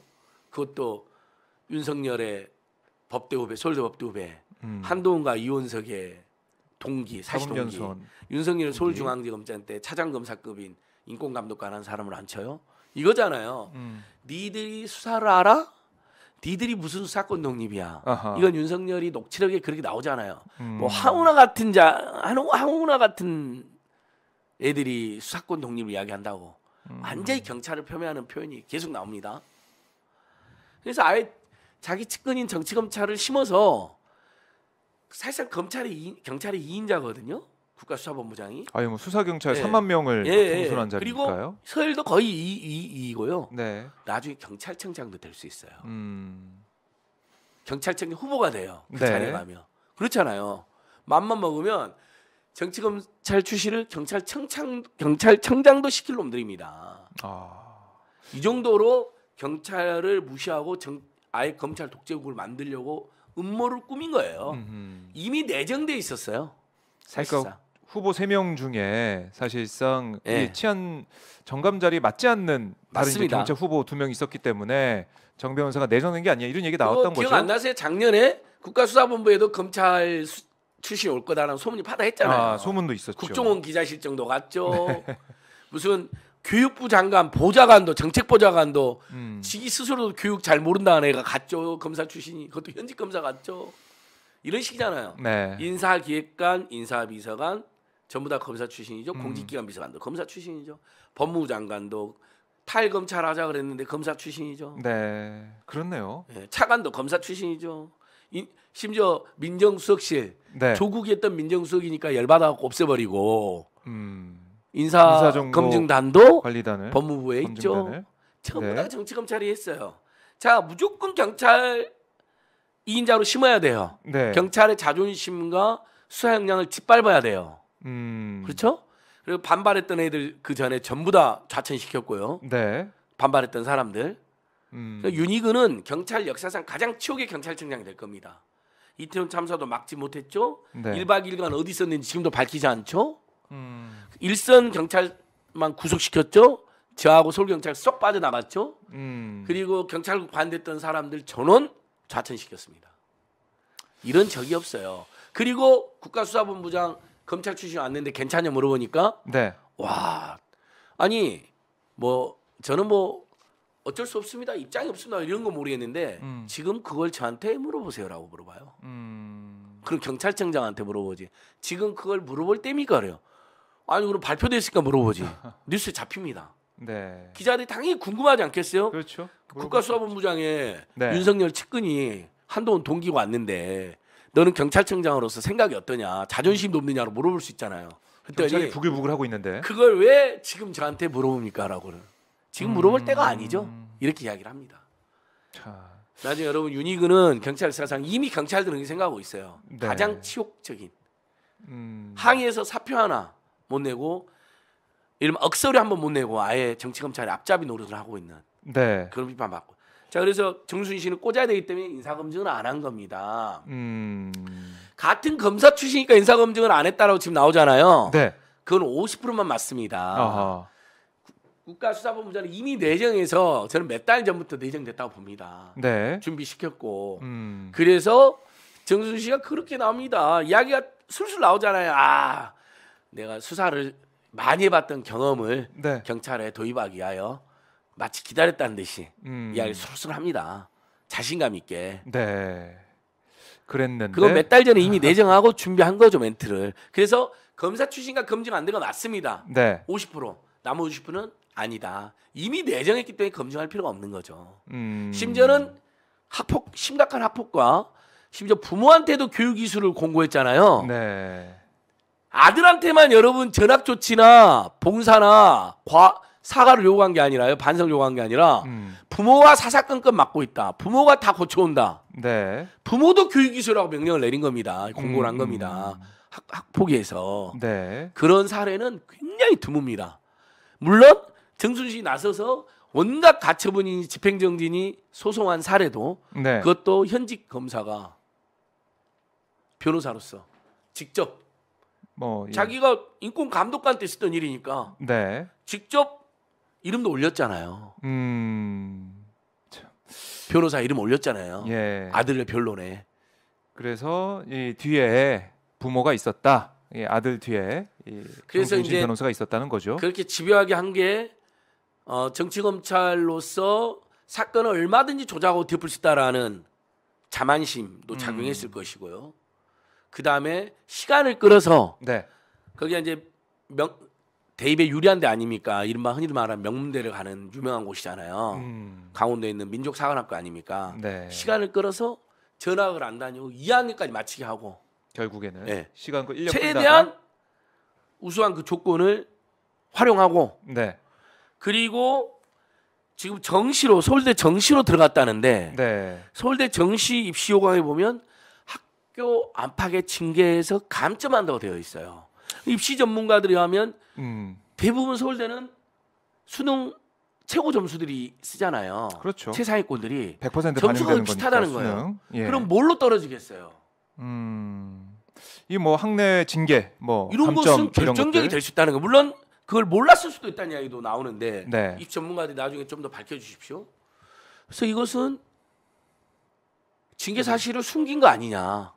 그것도 윤석열의 법대 후배, 서울대 법대 후배 음. 한동훈과 이원석의 동기, 사실 동기. 윤석열 서울중앙지검장 때 차장검사급인 인권감독관 한 사람을 안 쳐요. 이거잖아요. 음. 니들이 수사를 알아? 니들이 무슨 사건 독립이야? 아하. 이건 윤석열이 녹취록에 그렇게 나오잖아요. 음. 뭐황운하 같은 자, 황운하 같은 애들이 수사권 독립을 이야기한다고 음. 완전히 경찰을 표명하는 표현이 계속 나옵니다. 그래서 아예 자기 측근인 정치 검찰을 심어서 사실상 검찰이 2, 경찰의 2인자거든요. 국가수사본부장이. 아니 뭐 수사 경찰 예. 3만 명을 예, 예. 통솔한 자리니까요. 그리고 서열도 거의 2, 2, 2이고요. 네. 나중에 경찰청장도 될 수 있어요. 음. 경찰청 후보가 돼요. 그 네. 자리에 가면. 그렇잖아요. 맘만 먹으면 정치 검찰 출신을 경찰청장 경찰청장도 시킬 놈들입니다. 아. 이 정도로 경찰을 무시하고 정, 아예 검찰 독재국을 만들려고 음모를 꾸민 거예요. 음흠. 이미 내정돼 있었어요. 그러니까 사실상. 그러니까 후보 세명 중에 사실상 예. 치안 정감 자리 맞지 않는 다른 경찰 후보 두명 있었기 때문에 정 변호사가 내정된 게 아니야 이런 얘기 나왔던 거죠. 기억 안 나세요? 작년에 국가수사본부에도 검찰 수, 출신 올 거다라는 소문이 파다했잖아요. 아, 소문도 있었죠. 국정원 기자실장도 갔죠. 네. 무슨 교육부 장관 보좌관도 정책보좌관도 음. 지기 스스로도 교육 잘 모른다는 애가 갔죠 검사 출신이 그것도 현직 검사 갔죠 이런 식이잖아요 네. 인사기획관 인사비서관 전부 다 검사 출신이죠 음. 공직기관 비서관도 검사 출신이죠 법무부 장관도 탈검찰 하자 그랬는데 검사 출신이죠 네 그렇네요 네. 차관도 검사 출신이죠 인, 심지어 민정수석실 네. 조국이 었던 민정수석이니까 열받아갖고 없애버리고 음. 인사 검증단도 관리단을, 법무부에 있죠. 전부 네. 다 정치 검찰이 했어요. 자, 무조건 경찰 이인자로 심어야 돼요. 네. 경찰의 자존심과 수사 역량을 짓밟아야 돼요. 음. 그렇죠? 그리고 반발했던 애들 그 전에 전부 다 좌천시켰고요. 네. 반발했던 사람들. 음. 유니그는 경찰 역사상 가장 치욕의 경찰청장이 될 겁니다. 이태원 참사도 막지 못했죠. 네. 1박 2일간 어디 있었는지 지금도 밝히지 않죠. 음. 일선 경찰만 구속시켰죠. 저하고 서울 경찰 쏙 빠져나갔죠. 음. 그리고 경찰국 반대던 사람들 전원 좌천시켰습니다. 이런 적이 없어요. 그리고 국가수사본부장 검찰 출신 왔는데 괜찮냐 물어보니까 네. 와 아니 뭐 저는 뭐 어쩔 수 없습니다 입장이 없습니다 이런 거 모르겠는데 음. 지금 그걸 저한테 물어보세요라고 물어봐요. 음. 그럼 경찰청장한테 물어보지. 지금 그걸 물어볼 때입니까 그래요. 아니 그럼 발표됐으니까 물어보지. 뉴스에 잡힙니다. 네. 기자들이 당연히 궁금하지 않겠어요? 그렇죠. 국가수사본부장의 네. 윤석열 측근이 한동훈 동기고 왔는데 너는 경찰청장으로서 생각이 어떠냐, 자존심 높느냐로 물어볼 수 있잖아요. 경찰이 부글부글 하고 있는데 그걸 왜 지금 저한테 물어봅니까라고는 지금 물어볼 음... 때가 아니죠. 이렇게 이야기를 합니다. 자... 나중에 여러분 유니그는 경찰 사상 이미 경찰들은 생각하고 있어요. 네. 가장 치욕적인 음... 항의에서 사표 하나 못 내고 이른억소리 한번 못 내고 아예 정치검찰의 앞잡이 노릇을 하고 있는 네. 그런 비판 받고 자 그래서 정순희 씨는 꽂아야 되기 때문에 인사검증을 안 한 겁니다. 음... 같은 검사 출신이니까 인사검증을 안 했다라고 지금 나오잖아요. 네. 그건 50%만 맞습니다. 국가수사본부장은 이미 내정해서 저는 몇 달 전부터 내정됐다고 봅니다. 네. 준비시켰고 음... 그래서 정순 씨가 그렇게 나옵니다. 이야기가 술술 나오잖아요. 아 내가 수사를 많이 해봤던 경험을 네. 경찰에 도입하기 위하여 마치 기다렸다는 듯이 음. 이야기를 술술합니다. 자신감 있게. 네. 그랬는데 그거 몇 달 전에 이미 내정하고 준비한 거죠 멘트를. 그래서 검사 출신과 검증 안 된거 맞습니다. 네. 50% 나머지 50%는 아니다. 이미 내정했기 때문에 검증할 필요가 없는 거죠. 음. 심지어는 학폭 심각한 학폭과 심지어 부모한테도 교육 기술을 공고했잖아요. 네. 아들한테만 여러분 전학 조치나 봉사나 과, 사과를 요구한 게 아니라요. 반성 요구한 게 아니라 음. 부모와 사사건건 맡고 있다. 부모가 다 고쳐온다. 네. 부모도 교육기술이라고 명령을 내린 겁니다. 공고를 한 음. 겁니다. 학, 학폭위에서 네. 그런 사례는 굉장히 드뭅니다. 물론 정순신이 나서서 온갖 가처분이 니 집행정진이 소송한 사례도 네. 그것도 현직 검사가 변호사로서 직접 뭐 예. 자기가 인권 감독관때 있었던 일이니까 네. 직접 이름도 올렸잖아요. 음... 변호사 이름 올렸잖아요. 예. 아들의 변론에. 그래서 이 뒤에 부모가 있었다. 이 아들 뒤에 이 그래서 이제 변호사가 있었다는 거죠. 그렇게 집요하게 한 게 어, 정치 검찰로서 사건을 얼마든지 조작하고 덮을 수 있다라는 자만심도 음. 작용했을 음. 것이고요. 그 다음에 시간을 끌어서 네. 거기에 이제 명 대입에 유리한 데 아닙니까? 이른바 흔히들 말하는 명문대를 가는 유명한 곳이잖아요. 음. 강원도에 있는 민족사관학교 아닙니까? 네. 시간을 끌어서 전학을 안 다니고 2학년까지 마치게 하고 결국에는 네. 시간 그 1년 최대한 우수한 그 조건을 활용하고 네. 그리고 지금 정시로 서울대 정시로 들어갔다는데 네. 서울대 정시 입시 요강에 보면 학교 안팎의 징계에서 감점한다고 되어 있어요. 입시 전문가들이 하면 음. 대부분 서울대는 수능 최고 점수들이 쓰잖아요. 그렇죠. 최상위권들이 100% 점수가 비슷하다는 거예요 예. 그럼 뭘로 떨어지겠어요? 음. 이뭐 학내 징계 뭐 이런 감점, 것은 결정적이 될 수 있다는 거. 물론 그걸 몰랐을 수도 있다는 이야기도 나오는데 네. 입 전문가들이 나중에 좀 더 밝혀 주십시오. 그래서 이것은 징계 사실을 숨긴 거 아니냐.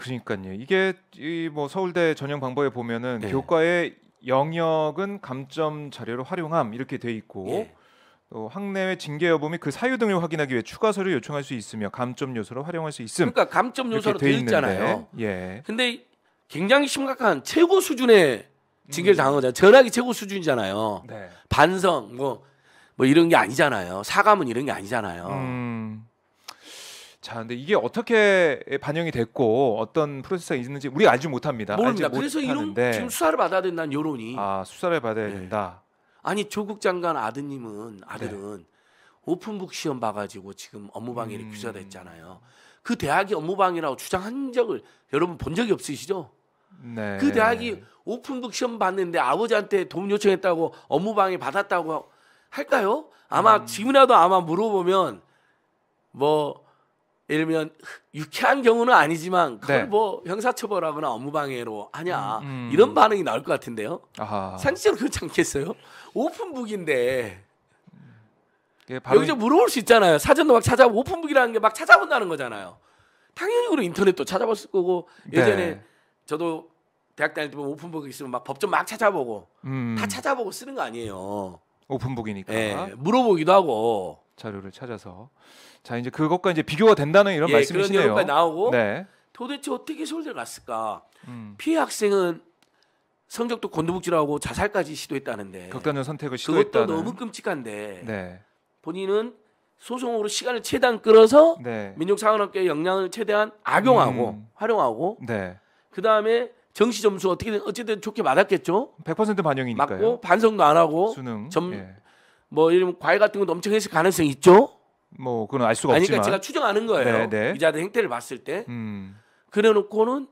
그러니까요. 이게 이뭐 서울대 전형 방법에 보면은 네. 교과의 영역은 감점 자료로 활용함 이렇게 돼 있고 예. 또 학내외 징계 여부 및 그 사유 등을 확인하기 위해 추가 서류 요청할 수 있으며 감점 요소로 활용할 수 있음. 그러니까 감점 요소로 돼, 있잖아요. 예. 근데 굉장히 심각한 최고 수준의 징계를 음. 당한 거잖아요. 전학이 최고 수준이잖아요. 네. 반성 뭐, 뭐 이런 게 아니잖아요. 사과문 이런 게 아니잖아요. 음. 자, 근데 이게 어떻게 반영이 됐고 어떤 프로세스가 있는지 우리 알지 못합니다. 모릅니다. 알지 그래서 못하는데. 이런 지금 수사를 받아야 된다는 여론이 아 수사를 받아야 네. 된다. 아니 조국 장관 아드님은 네. 아들은 네. 오픈북 시험 봐가지고 지금 업무방해를 음... 규제됐잖아요. 그 대학이 업무방해라고 주장한 적을 여러분 본 적이 없으시죠? 네. 그 대학이 오픈북 시험 봤는데 아버지한테 도움 요청했다고 업무방해 받았다고 할까요? 아마 음... 지금이라도 아마 물어보면 뭐 예를 들면 유쾌한 경우는 아니지만 그걸 네. 뭐 형사처벌하거나 업무방해로 하냐 음, 음. 이런 반응이 나올 것 같은데요. 아하. 상식적으로 그렇지 않겠어요? 오픈북인데 반응이... 여기서 물어볼 수 있잖아요. 사전도 막 찾아 오픈북이라는 게 막 찾아본다는 거잖아요. 당연히 그리 인터넷도 찾아봤을 거고 네. 예전에 네. 저도 대학 다닐 때 오픈북 있으면 막 법전 막 찾아보고 음. 다 찾아보고 쓰는 거 아니에요. 오픈북이니까 네, 물어보기도 하고 자료를 찾아서 자 이제 그것과 이제 비교가 된다는 이런 예, 말씀이시네요. 그런 나오고 네. 도대체 어떻게 서울대 갔을까? 음. 피해 학생은 성적도 곤두박질하고 자살까지 시도했다는데 극단적 선택을 시도했다는 그것도 너무 끔찍한데 네. 본인은 소송으로 시간을 최대한 끌어서 네. 민족사관학교의 역량을 최대한 악용하고 음. 활용하고 네. 그 다음에 정시 점수 어떻게든 어쨌든 좋게 받았겠죠100% 반영이니까요. 맞고 반성도 안 하고 수능 점 예. 뭐 이런 과일 같은 것도 엄청 했을 가능성이 있죠. 뭐 그건 알 수가 아니, 그러니까 제가 추정하는 거예요. 네, 네. 이자들 행태를 봤을 때. 음. 그래놓고는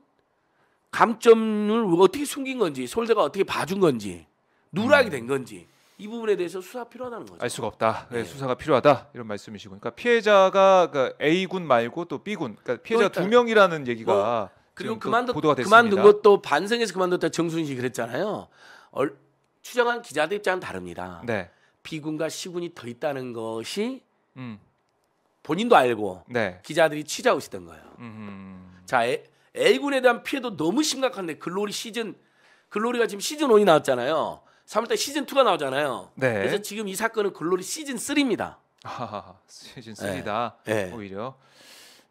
감점을 어떻게 숨긴 건지 서울대가 어떻게 봐준 건지 누락이 음. 된 건지 이 부분에 대해서 수사 필요하다는 거죠. 알 수가 없다. 네. 네. 수사가 필요하다 이런 말씀이시고, 그러니까 피해자가 그러니까 A 군 말고 또 B 군, 그러니까 피해자 그두 그러니까 명이라는 얘기가 뭐, 그리고 그만둔 보도가 됐습니다. 그만둔 것도 반성해서 그만뒀다 정순씨이 그랬잖아요. 얼, 추정한 기자들 입장은 다릅니다. 네. 비군과시군이더 있다는 것이 음. 본인도 알고 네. 기자들이 취재하고 있었던 거예요. 자 A, A군에 대한 피해도 너무 심각한데 글로리 시즌 글로리가 지금 시즌 1이 나왔잖아요. 3월달 시즌 2가 나오잖아요. 네. 그래서 지금 이 사건은 글로리 시즌 3입니다. 아, 시즌 3다 네. 오히려.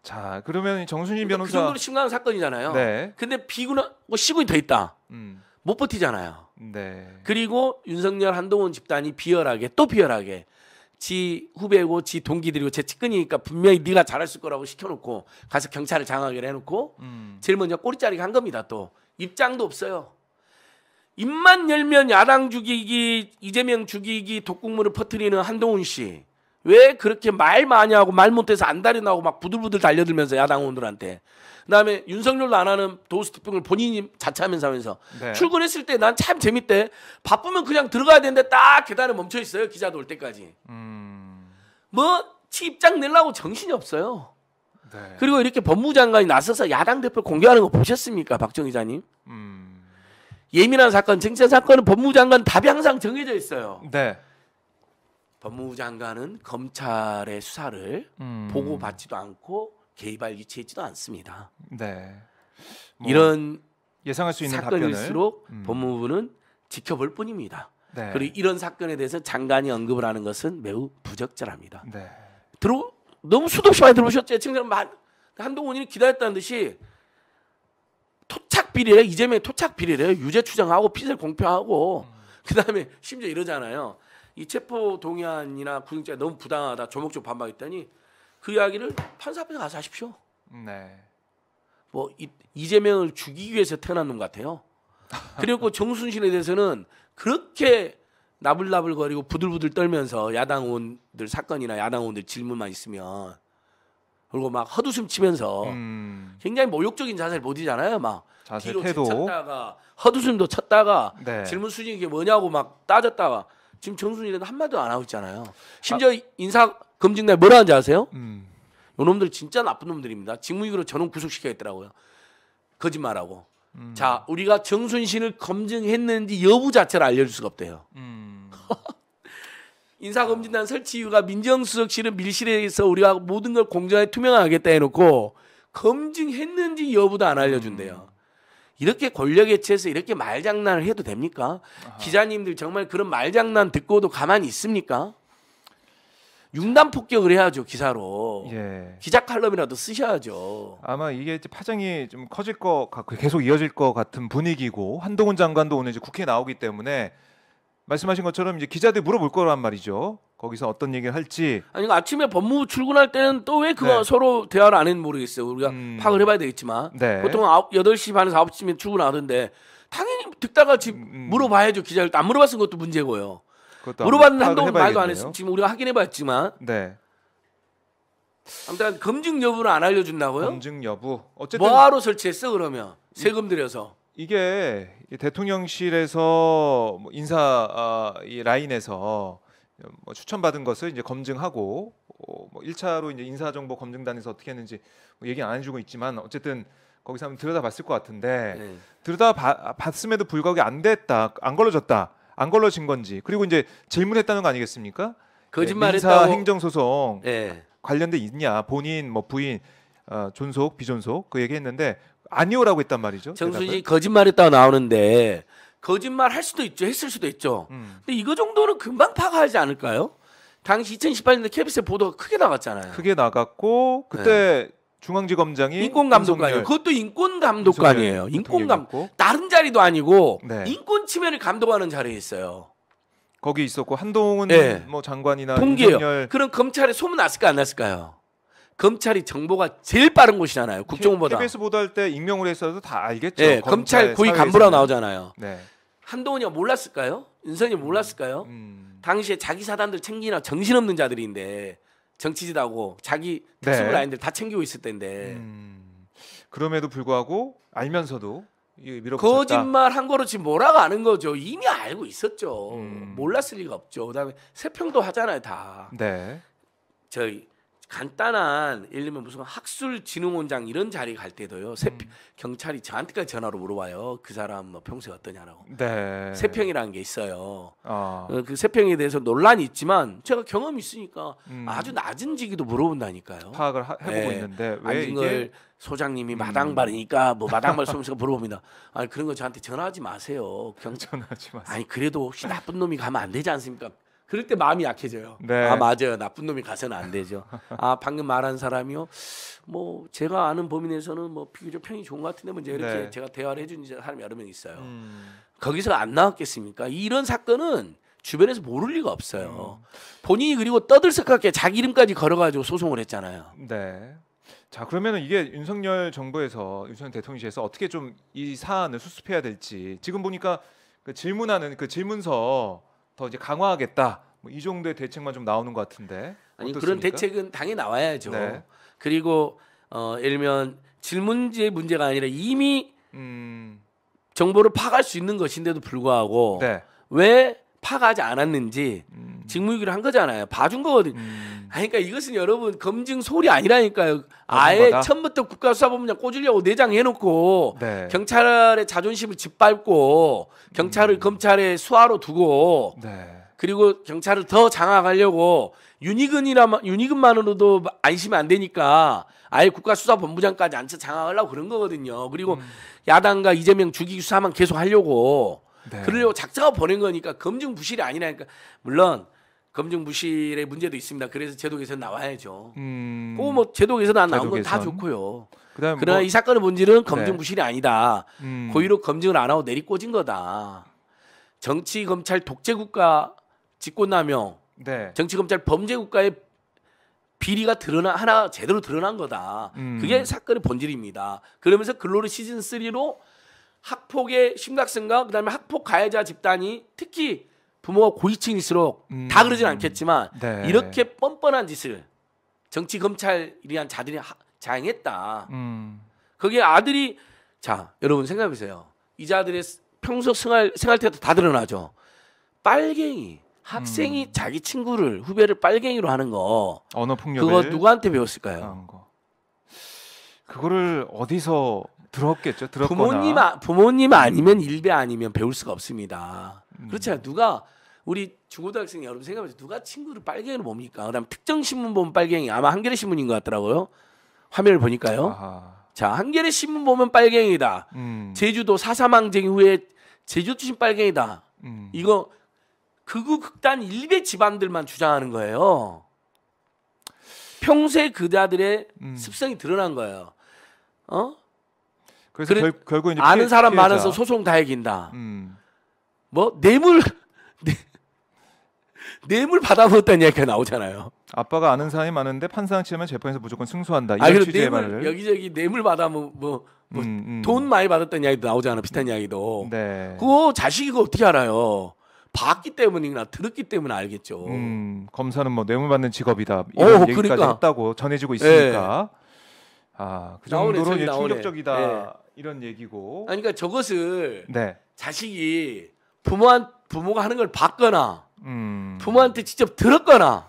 자 그러면 정순희 그러니까 그 변호사 그 정도로 심각한 사건이잖아요. 네. 근데 B군하고 C군이 뭐 더 있다. 음. 못 버티잖아요. 네. 그리고 윤석열 한동훈 집단이 비열하게 또 비열하게 지 후배고 지 동기들이고 제 측근이니까 분명히 네가 잘했을 거라고 시켜놓고 가서 경찰을 장악을 해놓고 음. 제일 먼저 꼬리짜리가 한 겁니다 또 입장도 없어요 입만 열면 야당 죽이기 이재명 죽이기 독국물을 퍼뜨리는 한동훈 씨 왜 그렇게 말 많이 하고 말 못해서 안달이 나고 막 부들부들 달려들면서 야당 의원들한테 그다음에 윤석열로 안 하는 도스티핑을 본인이 자차하면서 하면서 네. 출근했을 때 난 참 재밌대. 바쁘면 그냥 들어가야 되는데 딱 계단에 멈춰 있어요. 기자도 올 때까지. 음... 뭐 입장 내려고 정신이 없어요. 네. 그리고 이렇게 법무장관이 나서서 야당 대표 공개하는 거 보셨습니까, 박정 기자님? 음... 예민한 사건, 정치 사건은 법무장관 답이 항상 정해져 있어요. 네. 법무부 장관은 검찰의 수사를 음. 보고받지도 않고 개입할 위치에 있지도 않습니다. 네. 뭐 이런 예상할 수 있는 사건일수록 음. 법무부는 지켜볼 뿐입니다. 네. 그리고 이런 사건에 대해서 장관이 언급을 하는 것은 매우 부적절합니다. 네. 들어 너무 수도 없이 많이 들어보셨죠. 예청 한동훈이 기다렸다는 듯이 토착 비리래 이재명 토착 비리래 유죄 추정하고 피의 공표하고 음. 그다음에 심지어 이러잖아요. 이 체포 동의안이나 구속영 너무 부당하다 조목조 반박했더니 그 이야기를 판사 앞에 서 가서 하십시오. 네. 뭐 이, 이재명을 죽이기 위해서 태어난 놈 같아요. 그리고 정순신에 대해서는 그렇게 나불나불거리고 부들부들 떨면서 야당 의원들 사건이나 야당 의원들 질문만 있으면 그리고 막 헛웃음 치면서 음. 굉장히 모욕적인 자세를 보이잖아요. 막 자세 뒤로 도 쳤다가 헛웃음도 쳤다가 네. 질문 수준이 뭐냐고 막 따졌다가 지금 정순이라도 한마디도 안 하고 있잖아요. 심지어 아. 인사 검증단에 뭐라 하는지 아세요? 음. 요놈들 진짜 나쁜 놈들입니다. 직무유기로 저놈 구속시켜있더라고요 거짓말하고. 음. 자, 우리가 정순신을 검증했는지 여부 자체를 알려줄 수가 없대요. 음. 인사검진단 설치 이유가 민정수석실은 밀실에서 우리가 모든 걸 공정하게 투명하겠다 게하 해놓고 검증했는지 여부도 안 알려준대요. 음. 이렇게 권력에체해서 이렇게 말장난을 해도 됩니까? 아하. 기자님들 정말 그런 말장난 듣고도 가만히 있습니까? 융단 폭격을 해야죠 기사로 예. 기자 칼럼이라도 쓰셔야죠. 아마 이게 파장이 좀 커질 것 같고 그 계속 이어질 것 같은 분위기고 한동훈 장관도 오늘 이제 국회 에 나오기 때문에 말씀하신 것처럼 이제 기자들 물어볼 거란 말이죠. 거기서 어떤 얘기를 할지. 아니 그러니까 아침에 법무부 출근할 때는 또 왜 그거 네. 서로 대화를 안 했는지 모르겠어요. 우리가 음... 파악을 해봐야 되겠지만 네. 보통 8시 반에서 9홉 시면 출근하던데 당연히 듣다가 집 음, 음. 물어봐야죠 기자들 안 물어봤은 것도 문제고요. 물어봤는데 한동안 말도 안 했어. 지금 우리가 확인해봤지만. 네. 아무튼 검증 여부를 안 알려준다고요? 검증 여부. 어쨌든 뭐하러 설치했어 그러면 세금 들여서. 이게 대통령실에서 뭐 인사 아, 라인에서 뭐 추천받은 것을 이제 검증하고 어, 뭐 1차로 이제 인사정보 검증단에서 어떻게 했는지 뭐 얘기 안 해주고 있지만 어쨌든 거기서 한번 들여다봤을 것 같은데 네. 들여다봤음에도 불구하고 안 됐다 안 걸러졌다 안 걸러진 건지 그리고 이제 질문했다는 거 아니겠습니까? 예, 거짓말했다 네, 행정소송 네. 관련돼 있냐 본인 뭐 부인 어, 존속 비존속 그 얘기했는데 아니오라고 했단 말이죠. 정순이 거짓말했다고 나오는데 거짓말 할 수도 있죠. 했을 수도 있죠. 음. 근데 이거 정도는 금방 파악하지 않을까요? 당시 2018년에 KBS 보도가 크게 나갔잖아요. 크게 나갔고 그때 네. 중앙지검장이 인권감독관이에요. 그것도 인권감독관이에요. 인권감 다른 자리도 아니고 네. 인권 침해를 감독하는 자리에 있어요. 거기 있었고 한동훈 네. 뭐 장관이나 동기요 그럼 검찰에 소문 났을까 안 났을까요? 검찰이 정보가 제일 빠른 곳이잖아요. 국정원보다. KBS 보도할 때 익명으로 했어도 다 알겠죠. 네, 검찰, 고위 간부라 나오잖아요. 네. 한동훈이가 몰랐을까요? 윤석열이 몰랐을까요? 음. 당시에 자기 사단들 챙기나 정신없는 자들인데 정치지라고 자기 특수 네. 라인들 다 챙기고 있을 때인데 음, 그럼에도 불구하고 알면서도 밀어붙였다. 거짓말 한 거로 지금 뭐 몰아가는 거죠. 이미 알고 있었죠. 음. 몰랐을 리가 없죠. 그다음에 세평도 하잖아요, 다. 네. 저희 간단한 예를 들면 무슨 학술진흥원장 이런 자리 갈 때도요. 세, 음. 경찰이 저한테까지 전화로 물어봐요. 그 사람 뭐 평소에 어떠냐라고. 네. 세평이라는 게 있어요. 아. 어. 그 세평에 대해서 논란이 있지만 제가 경험이 있으니까 음. 아주 낮은 지기도 물어본다니까요. 파악을 하, 해보고 네. 있는데 왜 이게 소장님이 음. 마당발이니까 뭐 마당발 소면가 물어봅니다. 아니 그런 거 저한테 전화하지 마세요. 경... 전화하지 마세요. 아니 그래도 혹시 나쁜 놈이 가면 안 되지 않습니까? 그럴 때 마음이 약해져요. 네. 아 맞아요. 나쁜 놈이 가서는 안 되죠. 아 방금 말한 사람이요. 뭐 제가 아는 범위 내에서는 뭐 비교적 평이 좋은 것 같은데 문제 이렇게 네. 제가 대화를 해준 사람이 여러 명 있어요. 음. 거기서 안 나왔겠습니까? 이런 사건은 주변에서 모를 리가 없어요. 음. 본인이 그리고 떠들썩하게 자기 이름까지 걸어가지고 소송을 했잖아요. 네. 자 그러면은 이게 윤석열 정부에서 윤석열 대통령실에서 어떻게 좀 이 사안을 수습해야 될지 지금 보니까 그 질문하는 그 질문서 더 이제 강화하겠다. 뭐이 정도의 대책만 좀 나오는 것 같은데. 아니 어떻습니까? 그런 대책은 당연히 나와야죠. 네. 그리고 어 예를 들면 질문지의 문제가 아니라 이미 음... 정보를 파악할 수 있는 것인데도 불구하고 네. 왜 파악하지 않았는지 음. 직무유기를 한 거잖아요. 봐준 거거든요. 음... 음. 아니, 그러니까 이것은 여러분 검증 소리 아니라니까요. 아예 어가다 처음부터 국가수사본부장 꽂으려고 내장해놓고 네. 경찰의 자존심을 짓밟고 경찰을 음. 검찰의 수하로 두고 네. 그리고 경찰을 더 장악하려고 유니근이라 유니근만으로도 안심이 안 되니까 아예 국가수사본부장까지 앉혀 장악하려고 그런 거거든요. 그리고 음. 야당과 이재명 주기 수사만 계속 하려고 네. 그러려고 작정을 보낸 거니까 검증 부실이 아니라니까 물론 검증 부실의 문제도 있습니다. 그래서 제도 개선 나와야죠. 음. 그뭐 제도 개선 안 나온 건 다 좋고요. 그다음 그러나 뭐... 이 사건의 본질은 검증 부실이 네. 아니다. 음. 고의로 검증을 안 하고 내리꽂은 거다. 정치 검찰 독재 국가 집권하며 네. 정치 검찰 범죄 국가의 비리가 드러나 하나 제대로 드러난 거다. 음. 그게 사건의 본질입니다. 그러면서 글로리 시즌 3로 학폭의 심각성과 그다음에 학폭 가해자 집단이 특히 부모가 고위층일수록 음, 다 그러진 음. 않겠지만 네. 이렇게 뻔뻔한 짓을 정치 검찰이란 자들이 하, 자행했다. 음. 그게 아들이 자 여러분 생각해 보세요. 이 자들의 평소 생활 생활태도 다 드러나죠. 빨갱이 학생이 음. 자기 친구를 후배를 빨갱이로 하는 거 언어 폭력 그거 누구한테 배웠을까요? 그거를 어디서 들었겠죠. 들었거나 부모님 아, 부모님 아니면 일배 아니면 배울 수가 없습니다. 음. 그렇잖아요. 누가 우리 중고등학생 여러분 생각해보세요. 누가 친구를 빨갱이로 봅니까? 그다음 특정 신문 보면 빨갱이 아마 한겨레 신문인 것 같더라고요. 화면을 보니까요. 아하. 자 한겨레 신문 보면 빨갱이다. 음. 제주도 사사망쟁 이후에 제주 출신 빨갱이다. 음. 이거 극우 극단 일베 집안들만 주장하는 거예요. 평소에 그자들의 음. 습성이 드러난 거예요. 어? 그래서 그래, 결, 국 이제 아는 피해, 사람 피해자. 많아서 소송 다 이긴다. 음. 뭐 뇌물 뇌물 받아먹었다는 이야기가 나오잖아요. 아빠가 아는 사람이 많은데 판사랑 치면 재판에서 무조건 승소한다. 이런 아, 취지의 뇌물, 여기저기 뇌물 받아 뭐, 뭐, 뭐 음, 음. 돈 많이 받았던 이야기도 나오잖아. 비슷한 이야기도. 네. 그거 자식이 그 어떻게 알아요? 봤기 때문이나 들었기 때문에 알겠죠. 음, 검사는 뭐 뇌물 받는 직업이다. 이런 어, 얘기까지 그러니까. 했다고 전해지고 있으니까. 네. 아, 그 정도로 나오네, 충격적이다. 네. 이런 얘기고. 아니, 그러니까 저것을 네. 자식이 부모한 부모가 하는 걸 봤거나 음. 부모한테 직접 들었거나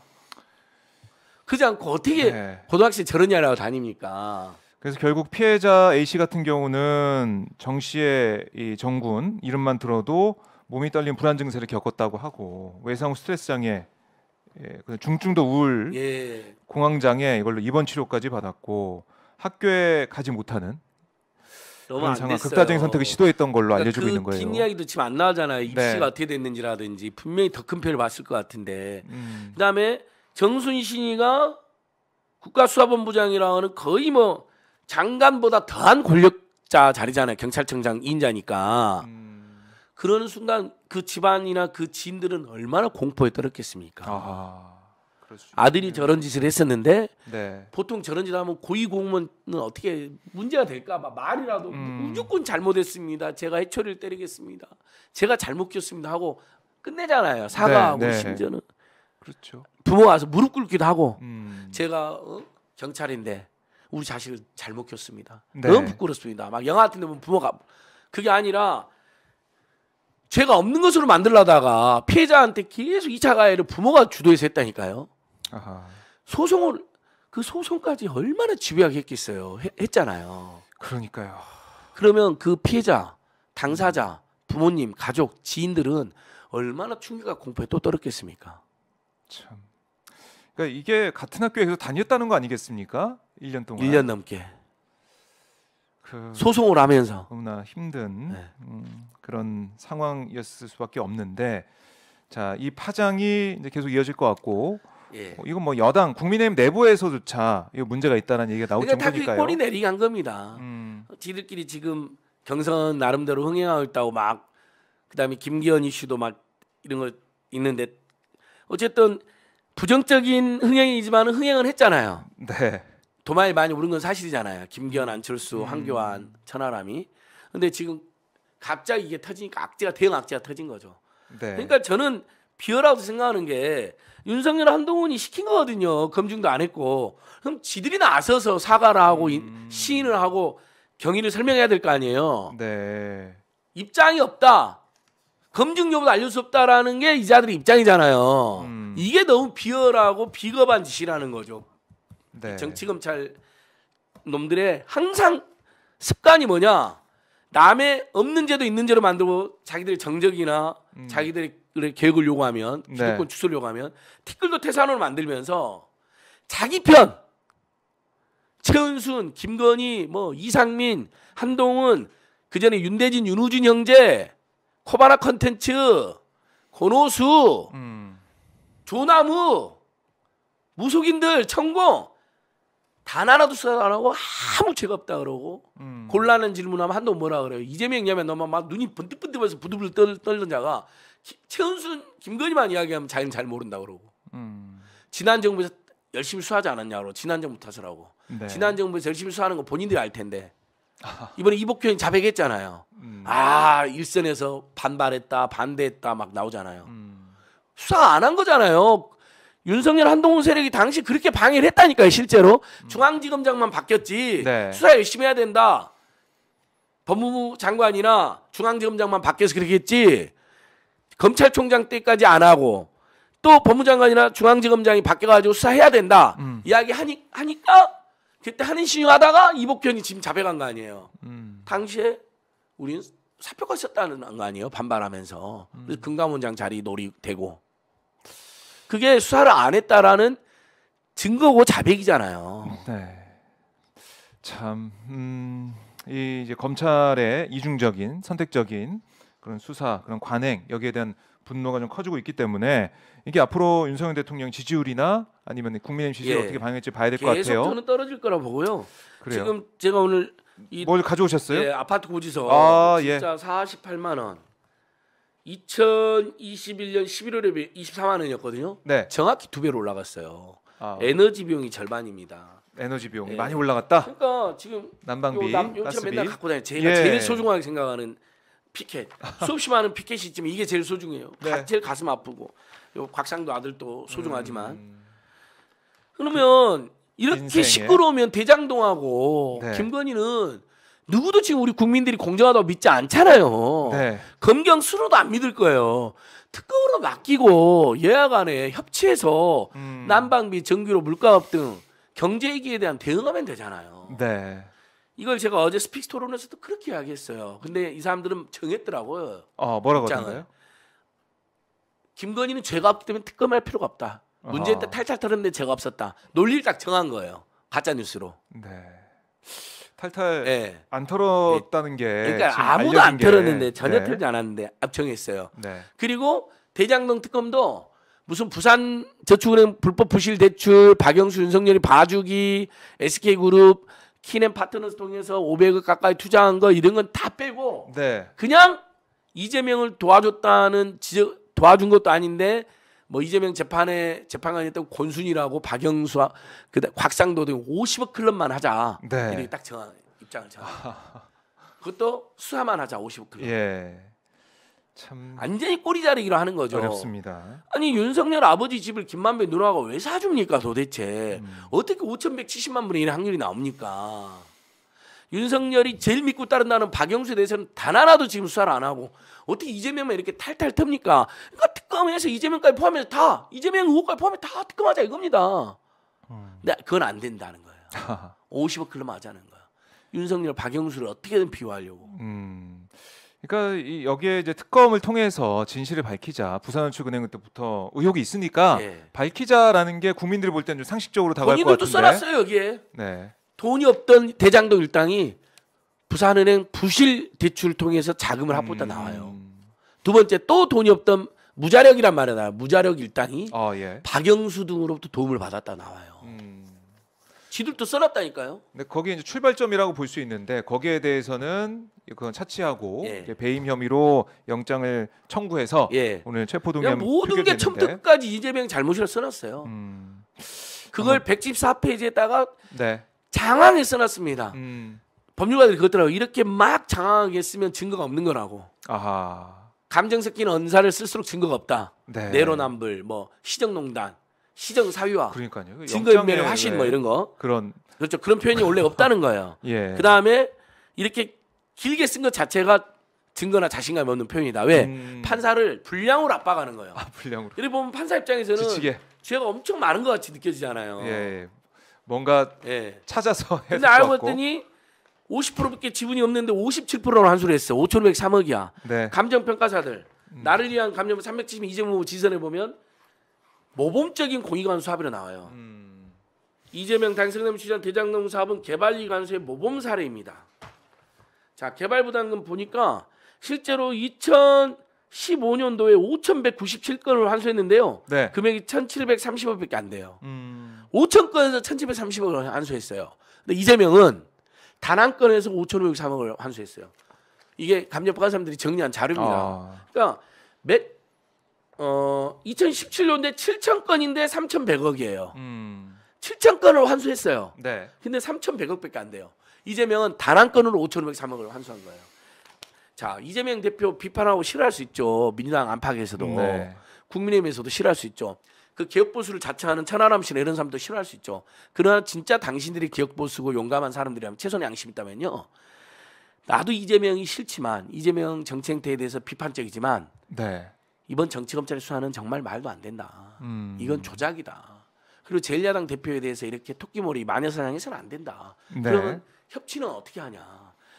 그지 않고 어떻게 네. 고등학생 저러냐라고 다닙니까? 그래서 결국 피해자 A 씨 같은 경우는 정 씨의 이 정군 이름만 들어도 몸이 떨린 불안 증세를 겪었다고 하고 외상 후 스트레스 장애, 예, 중증도 우울, 예. 공황 장애 이걸로 입원 치료까지 받았고 학교에 가지 못하는 너무 안 됐어요. 극단적인 선택을 시도했던 걸로 그러니까 알려주고 그 있는 거예요. 긴 이야기도 지금 안 나오잖아요. 입시가 네. 어떻게 됐는지라든지 분명히 더큰 편을 봤을 것 같은데 음. 그다음에 정순신이가 국가수사본부장이라는 거의 뭐 장관보다 더한 권력자 자리잖아요. 경찰청장 인자니까 음. 그런 순간 그 집안이나 그지들은 얼마나 공포에 떨었겠습니까. 아하. 아들이 저런 짓을 했었는데 네. 보통 저런 짓을 하면 고위 공무원은 어떻게 문제가 될까 봐 말이라도 음. 무조건 잘못했습니다. 제가 해초리를 때리겠습니다. 제가 잘못 꼈습니다 하고 끝내잖아요. 네, 사과하고 네, 네. 심지어는 그렇죠. 부모가 와서 무릎 꿇기도 하고 음. 제가 어? 경찰인데 우리 자식을 잘못 꼈습니다. 네. 너무 부끄럽습니다. 막 영화 같은 데 보면 부모가 그게 아니라 죄가 없는 것으로 만들려다가 피해자한테 계속 2차 가해를 부모가 주도해서 했다니까요. 아하. 소송을 그 소송까지 얼마나 집요하게 했겠어요. 해, 했잖아요. 그러니까요. 그러면 그 피해자, 당사자, 부모님, 가족, 지인들은 얼마나 충격과 공포에 또 떨었겠습니까? 참. 그러니까 이게 같은 학교에 계속 다녔다는 거 아니겠습니까? 1년 동안. 1년 넘게. 그 소송을 하면서 너무나 힘든 네. 음, 그런 상황이었을 수밖에 없는데 자, 이 파장이 이제 계속 이어질 것 같고 예. 어, 이건 뭐 여당 국민의힘 내부에서조차 이 문제가 있다는 얘기가 나올 그러니까 정도니까요. 그 꼬리 내리간 겁니다. 음. 어, 지들끼리 지금 경선 나름대로 흥행하고 있다고 막 그다음에 김기현 이슈도 막 이런 걸 있는데 어쨌든 부정적인 흥행이지만 흥행은 했잖아요. 네. 도마에 많이 오른 건 사실이잖아요. 김기현, 안철수, 음. 황교안, 천하람이. 근데 지금 갑자기 이게 터지니까 악재가 대형 악재가 터진 거죠. 네. 그러니까 저는 비열하고 생각하는 게 윤석열 한동훈이 시킨 거거든요. 검증도 안 했고. 그럼 지들이 나서서 사과를 하고 음... 시인을 하고 경위를 설명해야 될 거 아니에요. 네. 입장이 없다. 검증 여부도 알릴 수 없다라는 게 이자들의 입장이잖아요. 음... 이게 너무 비열하고 비겁한 짓이라는 거죠. 네. 정치 검찰 놈들의 항상 습관이 뭐냐? 남의 없는 죄도 있는 죄로 만들고 자기들의 정적이나 음. 자기들의 계획을 요구하면 네. 주도권 네. 축소를 요구하면 티끌도 태산으로 만들면서 자기 편 최은순, 김건희, 뭐 이상민, 한동훈 그 전에 윤대진, 윤우준 형제 코바나 컨텐츠 권호수 음. 조나무 무속인들 천공 단 하나도 수사 안 하고 아무 죄가 없다 그러고 음. 곤란한 질문하면 한동 뭐라 그래요 이재명이냐면 너만 막 눈이 번뜩번뜩해서 부들부들 떨, 떨던 자가 최은순, 김건희만 이야기하면 자기는 잘 모른다 그러고 음. 지난 정부에서 열심히 수하지 않았냐고 지난 정부 탓을 하고 네. 지난 정부에서 열심히 수하는 거 본인들이 알 텐데 아. 이번에 이복현이 자백했잖아요. 음. 아 일선에서 반발했다 반대했다 막 나오잖아요. 음. 수사 안 한 거잖아요. 윤석열 한동훈 세력이 당시 그렇게 방해를 했다니까요 실제로 음. 중앙지검장만 바뀌었지 네. 수사 열심히 해야 된다. 법무부 장관이나 중앙지검장만 바뀌어서 그렇게 했지 검찰총장 때까지 안 하고 또 법무장관이나 중앙지검장이 바뀌어가지고 수사해야 된다 음. 이야기 하니, 하니까 그때 한인 시위하다가 이복현이 지금 잡혀간 거 아니에요. 음. 당시에 우리는 사표가 썼다는거 아니에요 반발하면서 음. 그래서 금감원장 자리 놀이되고 그게 수사를 안 했다라는 증거고 자백이잖아요. 네. 참, 음, 이 이제 검찰의 이중적인 선택적인 그런 수사, 그런 관행 여기에 대한 분노가 좀 커지고 있기 때문에 이게 앞으로 윤석열 대통령 지지율이나 아니면 국민의힘 지지율 예. 어떻게 방향할지 봐야 될 것 같아요. 계속 저는 떨어질 거라 보고요. 그래요. 지금 제가 오늘 이, 뭘 가져오셨어요? 예, 아파트 고지서 아, 예. 진짜 예. 48만 원. 2021년 11월에 24만 원이었거든요. 네. 정확히 두 배로 올라갔어요. 아, 에너지 비용이 절반입니다. 에너지 비용이 예. 많이 올라갔다. 그러니까 지금 난방비, 요 남, 요처럼 맨날 갖고 다니 제가 예. 제일 소중하게 생각하는 피켓 수없이 많은 피켓이 있지만 이게 제일 소중해요. 네. 가, 제일 가슴 아프고 요 곽상도 아들도 소중하지만 음... 그러면 이렇게 인생에? 시끄러우면 대장동하고 네. 김건희는 누구도 지금 우리 국민들이 공정하다고 믿지 않잖아요. 네. 검경 수로도 안 믿을 거예요. 특검으로 맡기고 여야 간에 협치해서 음... 난방비, 전기료, 물가업 등 경제 위기에 대한 대응하면 되잖아요. 네. 이걸 제가 어제 스픽스 토론에서도 그렇게 이야기했어요. 근데 이 사람들은 정했더라고요. 어, 뭐라고 했던가요 김건희는 죄가 없기 때문에 특검할 필요가 없다. 문제 있다 탈탈 털었는데 죄가 없었다. 논리를 딱 정한 거예요. 가짜 뉴스로. 네. 탈탈 네. 안 털었다는 게 그러니까 아무도 안 게. 털었는데 네. 전혀 네. 털지 않았는데 압정했어요. 네. 그리고 대장동 특검도 무슨 부산 저축은행 불법 부실 대출 박영수 윤석열이 봐주기 SK그룹 키넨 파트너스 통해서 500억 가까이 투자한 거 이런 건 다 빼고 네. 그냥 이재명을 도와줬다는 지적 도와준 것도 아닌데 뭐 이재명 재판에 재판관이었던 권순이라고 박영수 그다 곽상도 등 50억 클럽만 하자 네. 이렇게 딱 정한 입장을 정한 그것도 수사만 하자 50억 클럽 예. 참 완전히 꼬리자르기로 하는 거죠. 어렵습니다. 아니 윤석열 아버지 집을 김만배 누나가 왜 사줍니까 도대체 음. 어떻게 5,170만 분의 1 확률이 나옵니까? 윤석열이 제일 믿고 따른다는 박영수에 대해서는 단 하나도 지금 수사를 안 하고 어떻게 이재명만 이렇게 탈탈 틉니까? 그러니까 특검에서 이재명까지 포함해서 다 이재명 의혹까지 포함해 서다 특검하자 이겁니다. 근데 음. 네, 그건 안 된다는 거예요. 50억 클럽 하자는 거예요. 윤석열 박영수를 어떻게든 비호하려고. 음. 그러니까 여기에 이제 특검을 통해서 진실을 밝히자 부산은축은행 때부터 의혹이 있으니까 예. 밝히자라는 게 국민들이 볼 때는 좀 상식적으로 다가올 것 같은데. 써놨어요 여기에. 네. 돈이 없던 대장동 일당이 부산은행 부실 대출 을 통해서 자금을 확보했다 음... 나와요. 두 번째 또 돈이 없던 무자력이란 말이 나요. 무자력 일당이 어, 예. 박영수 등으로부터 도움을 받았다 나와요. 음... 지들도 써놨다니까요. 근데 거기 이제 출발점이라고 볼 수 있는데 거기에 대해서는 그건 차치하고 예. 배임 혐의로 영장을 청구해서 예. 오늘 체포동의안 모든 게 처음부터 까지 이재명 잘못이라 써놨어요. 음. 그걸 어. 114페이지에다가 네. 장황히 써놨습니다. 음. 법률가들이 그렇더라고 이렇게 막 장황하게 쓰면 증거가 없는 거라고. 아하. 감정 섞인 언사를 쓸수록 증거가 없다. 네. 내로남불, 뭐 시정농단, 시정 사유화, 그러니까요. 그 증거인멸의 화신 뭐 이런 거 그런 그렇죠 그런 표현이 원래 없다는 거예요. 예. 그 다음에 이렇게 길게 쓴 것 자체가 증거나 자신감이 없는 표현이다. 왜 음... 판사를 불량으로 압박하는 거예요. 아 불량으로. 이렇게 보면 판사 입장에서는 지치게. 죄가 엄청 많은 것 같이 느껴지잖아요. 예. 예. 뭔가 예. 찾아서. 근데 알고 봤더니 50%밖에 지분이 없는데 5 7로 한수를 했어. 5,503억이야. 네. 감정평가사들 음. 나를 위한 감정 372점 지선에 보면 모범적인 공익안수합업이라 나와요. 음. 이재명 단성남 시장 대장동 사업은 개발이관수의 모범 사례입니다. 자 개발부담금 보니까 실제로 2015년도에 5,197건을 환수했는데요. 네. 금액이 1 7 3 5밖에안 돼요. 음. 5,000건에서 1,730억을 환수했어요. 근데 이재명은 단 한 건에서 5,503억을 환수했어요. 이게 감정받은 사람들이 정리한 자료입니다. 아. 그러니까 어 2017년도에 7천 건인데 3,100억이에요. 음. 7천 건을 환수했어요. 네. 근데 3,100억밖에 안 돼요. 이재명은 단 한 건으로 5,503억을 환수한 거예요. 자 이재명 대표 비판하고 싫어할 수 있죠. 민주당 안팎에서도 음, 네. 국민의힘에서도 싫어할 수 있죠. 그 개혁보수를 자처하는 천하람 씨나 이런 사람도 싫어할 수 있죠. 그러나 진짜 당신들이 개혁보수고 용감한 사람들이라면 최선의 양심이 있다면요. 나도 이재명이 싫지만 이재명 정책 행태에 대해서 비판적이지만 네. 이번 정치검찰 수사는 정말 말도 안 된다. 음. 이건 조작이다. 그리고 제일야당 대표에 대해서 이렇게 토끼머리 마녀사냥해서는 안 된다. 네. 그러면 협치는 어떻게 하냐.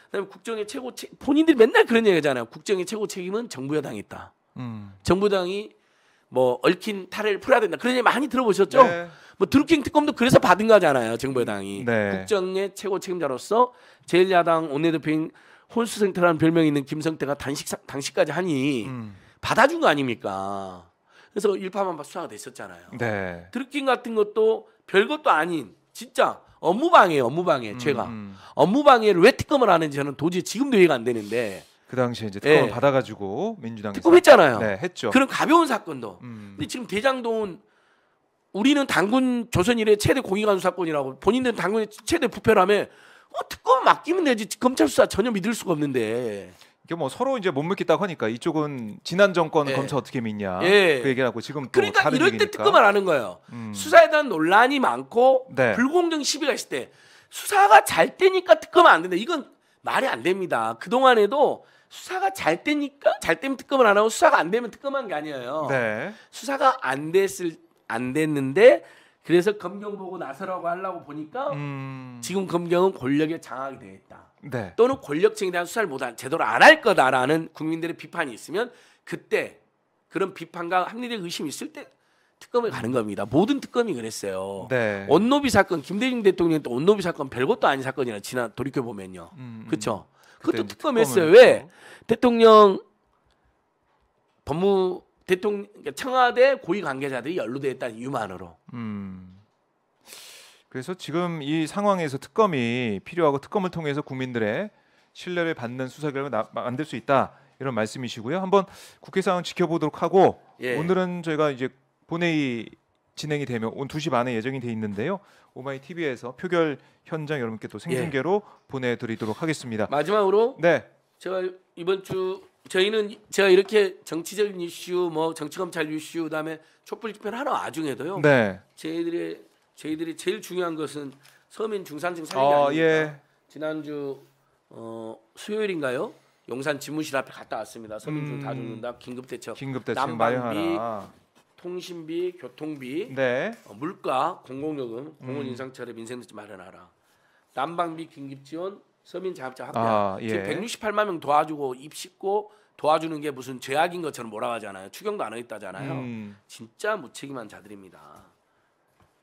그다음에 국정의 최고 책 본인들이 맨날 그런 얘기잖아요. 국정의 최고 책임은 정부 여당이 있다. 음. 정부 당이뭐 얽힌 탈을 풀어야 된다. 그런 얘기 많이 들어보셨죠? 네. 뭐 드루킹 특검도 그래서 받은 거잖아요. 정부 여당이 네. 국정의 최고 책임자로서 제일야당 원내대표인 혼수생태라는 별명이 있는 김성태가 단식 당시까지 하니. 음. 받아준 거 아닙니까? 그래서 일파만파 수사가 됐었잖아요. 네. 드루킹 같은 것도 별것도 아닌 진짜 업무방해예요. 업무방해 음, 제가 음, 음. 업무방해를 왜 특검을 하는지 저는 도저히 지금도 이해가 안 되는데 그 당시에 이제 예. 특검을 네. 받아가지고 민주당 특검했잖아요. 네, 했죠. 그런 가벼운 사건도. 음. 근데 지금 대장동 은 우리는 당군 조선일의 최대 공익안수 사건이라고 본인들은 당군의 최대 부패라며 어, 뭐 특검 맡기면 되지 검찰 수사 전혀 믿을 수가 없는데 뭐 서로 이제 못 믿겠다고 하니까 이쪽은 지난 정권 예. 검사 어떻게 믿냐 예. 그 얘기를 하고 지금 또 그러니까 다른 이럴 때 뜨끔을 하는 거예요. 음. 수사에 대한 논란이 많고 네. 불공정 시비가 있을 때 수사가 잘 되니까 특검은 안 된다. 이건 말이 안 됩니다. 그 동안에도 수사가 잘 되니까 잘 되면 특검을 안 하고 수사가 안 되면 특검한 게 아니에요. 네. 수사가 안 됐을 안 됐는데 그래서 검경 보고 나서라고 하려고 보니까 음... 지금 검경은 권력에 장악이 되어 있다. 네. 또는 권력층에 대한 수사를 못 한, 제대로 안 할 거다라는 국민들의 비판이 있으면 그때 그런 비판과 합리적 의심이 있을 때 특검을 가는 겁니다. 모든 특검이 그랬어요. 네. 원노비 사건 김대중 대통령 또온노비 사건 별것도 아닌 사건이라 지나 돌이켜 보면요. 음, 음. 그렇죠. 그것도 특검했어요. 했죠. 왜 대통령 법무 대통령 그러니까 청와대 고위 관계자들이 연루돼 있다는 이유만으로. 음. 그래서 지금 이 상황에서 특검이 필요하고 특검을 통해서 국민들의 신뢰를 받는 수사 결과 나, 만들 수 있다 이런 말씀이시고요. 한번 국회 상황 지켜보도록 하고 예. 오늘은 저희가 이제 본회의 진행이 되면 오늘 2시 반에 예정이 돼 있는데요. 오마이 TV에서 표결 현장 여러분께 또 생중계로 예. 보내드리도록 하겠습니다. 마지막으로 네, 제가 이번 주 저희는 제가 이렇게 정치적인 이슈, 뭐 정치검찰 이슈, 그다음에 촛불 집회 를 하나 와중에도요. 네, 저희들의 저희들이 제일 중요한 것은 서민 중산층 살리기 어, 아닙니까? 예. 지난주 어, 수요일인가요? 용산 집무실 앞에 갔다 왔습니다. 서민중 음, 다 죽는다. 긴급 대책. 긴급 대책 난방비, 통신비, 교통비, 네. 어, 물가, 공공요금, 공원 음. 인상 처리, 민생 대책 마련하라. 난방비 긴급 지원, 서민 자업자 확대. 아, 예. 지금 168만 명 도와주고 입시고 도와주는 게 무슨 죄악인 것처럼 몰아가잖아요. 추경도 안 하겠다잖아요. 음. 진짜 무책임한 자들입니다.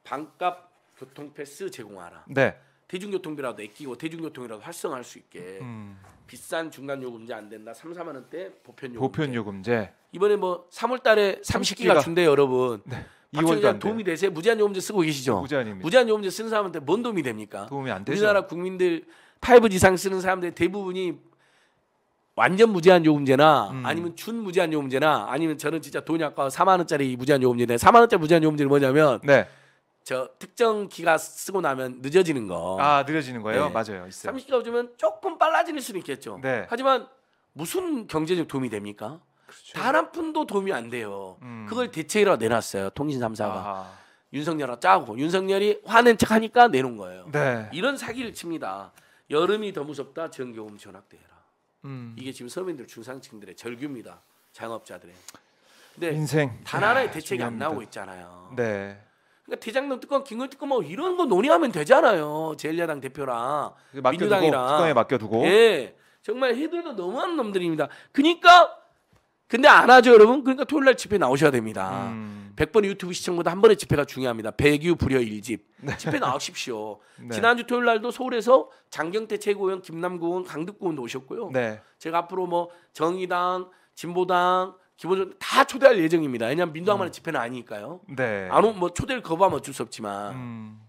반값 교통 패스 제공하라. 네. 대중교통비라도 아끼고 대중교통이라도 활성화할 수 있게 음. 비싼 중간 요금제 안 된다. 3, 4만 원대 보편 요금제. 보편 요금제. 이번에 뭐 3월 달에 30기가, 30기가 준대 여러분. 네. 이월도 도움이 되세요? 무제한 요금제 쓰고 계시죠? 무제한입니다. 무제한 요금제 쓰는 사람한테 뭔 도움이 됩니까? 도움이 안 되죠. 우리나라 국민들 5G 이상 쓰는 사람들 대부분이 완전 무제한 요금제나 음. 아니면 준 무제한 요금제나 아니면 저는 진짜 돈이 아까 4만 원짜리 무제한 요금제인데 4만 원짜리 무제한 요금제는 뭐냐면 네. 저 특정 기가 쓰고 나면 늦어지는 거. 아 늦어지는 거예요? 네. 맞아요. 있어요. 30기가 오지면 조금 빨라질 수는 있겠죠. 네. 하지만 무슨 경제적 도움이 됩니까? 그렇죠. 단한 푼도 도움이 안 돼요. 음. 그걸 대체로 내놨어요. 통신 3사가. 윤석열아 짜고 윤석열이 화낸 척 하니까 내놓은 거예요. 네. 이런 사기를 칩니다. 여름이 더 무섭다. 전교음 전학대회라. 음. 이게 지금 서민들 중상층들의 절규입니다. 장업자들의. 인생 단 하나의 대책이 안 나오고 있잖아요. 네. 그러니까 대장동 특검, 김건 특검 뭐 이런 거 논의하면 되잖아요. 제일야당 대표랑 민주당이랑 특검에 맡겨두고. 예. 정말 해도 해도 너무한 놈들입니다. 그러니까 근데 안 하죠, 여러분. 그러니까 토요일 날 집회 나오셔야 됩니다. 음. 100번 유튜브 시청보다 한 번의 집회가 중요합니다. 백유 불여 일집 네. 집회 나오십시오. 네. 지난주 토요일 날도 서울에서 장경태 최고위원, 김남국 의원, 강득구 의원도 오셨고요. 네. 제가 앞으로 뭐 정의당, 진보당, 기본적으로 다 초대할 예정입니다. 왜냐하면 민주당만의 음. 집회는 아니니까요. 네. 안오뭐 초대를 거부하면 어쩔 수 없지만 음.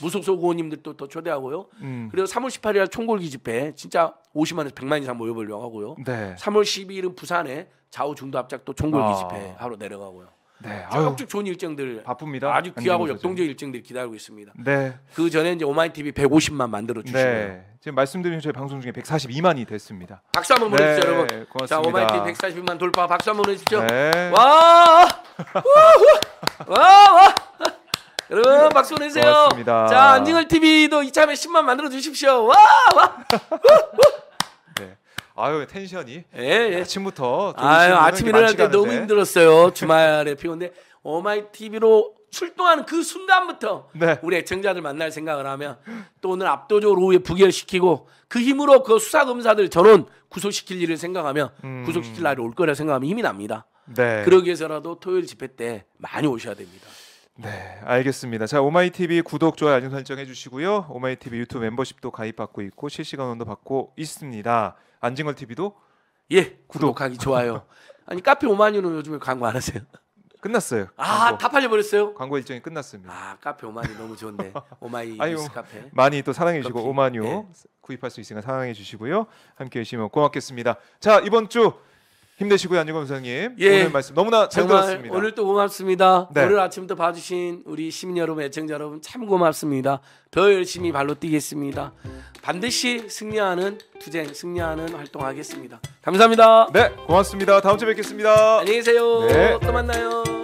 무소속 의원님들도 더 초대하고요. 음. 그리고 3월 18일 총궐기 집회 진짜 50만에서 100만 이상 모여보려고 하고요. 네. 3월 12일은 부산에 좌우 중도 합작 또 총궐기 아. 집회 하러 내려가고요. 네. 쭉쭉 좋은 일정들 바쁩니다. 아주 귀하고 역동적 인 일정들 기다리고 있습니다. 네. 그 전에 이제 오마이 TV 150만 만들어 네. 주시고요. 네. 지금 말씀드린 저희 방송 중에 142만이 됐습니다. 박수 한번 보내주시죠, 네, 여러분. 고맙습니다. 자, 오마이 TV 142만 돌파 박수 한번 보내주시오 네. 와! 와! 와! 와! 여러분 네, 박수 보내세요. 고맙습니다. 자, 안징을 TV도 이참에 10만 만들어 주십시오. 와! 와! 아유 텐션이 예, 예. 네, 아침부터 아유 아침 일어날 때 너무 힘들었어요 주말에 피곤데 오마이 TV로 출동하는 그 순간부터 네. 우리 애청자들 만날 생각을 하면 또 오늘 압도적으로 오후에 부결시키고 그 힘으로 그 수사 검사들 전원 구속시킬 일을 생각하면 음. 구속시킬 날이 올 거라 생각하면 힘이 납니다. 네. 그러기 위해서라도 토요일 집회 때 많이 오셔야 됩니다. 네, 알겠습니다. 자, 오마이TV 구독, 좋아요, 알림 설정해 주시고요. 오마이TV 유튜브 멤버십도 가입받고 있고 실시간 원도 받고 있습니다. 안징얼 TV도 예 구독. 하기 좋아요. 아니 카페 오만유는 요즘에 광고 안 하세요? 끝났어요. 아다 팔려 버렸어요? 광고 일정이 끝났습니다. 아 카페 오만유 너무 좋네. 오마이 뉴스 카페 많이 또 사랑해 주시고 오만유 네. 구입할 수 있으니까 사랑해 주시고요. 함께 해주시면 고맙겠습니다. 자 이번 주 힘내시고요, 안진검 선생님. 예, 오늘 말씀 너무나 잘 들었습니다. 오늘 또 고맙습니다. 네. 오늘 아침부터 봐주신 우리 시민 여러분, 애청자 여러분 참 고맙습니다. 더 열심히 발로 뛰겠습니다. 반드시 승리하는 투쟁, 승리하는 활동하겠습니다. 감사합니다. 네, 고맙습니다. 다음 주에 뵙겠습니다. 안녕히 계세요. 네. 또 만나요.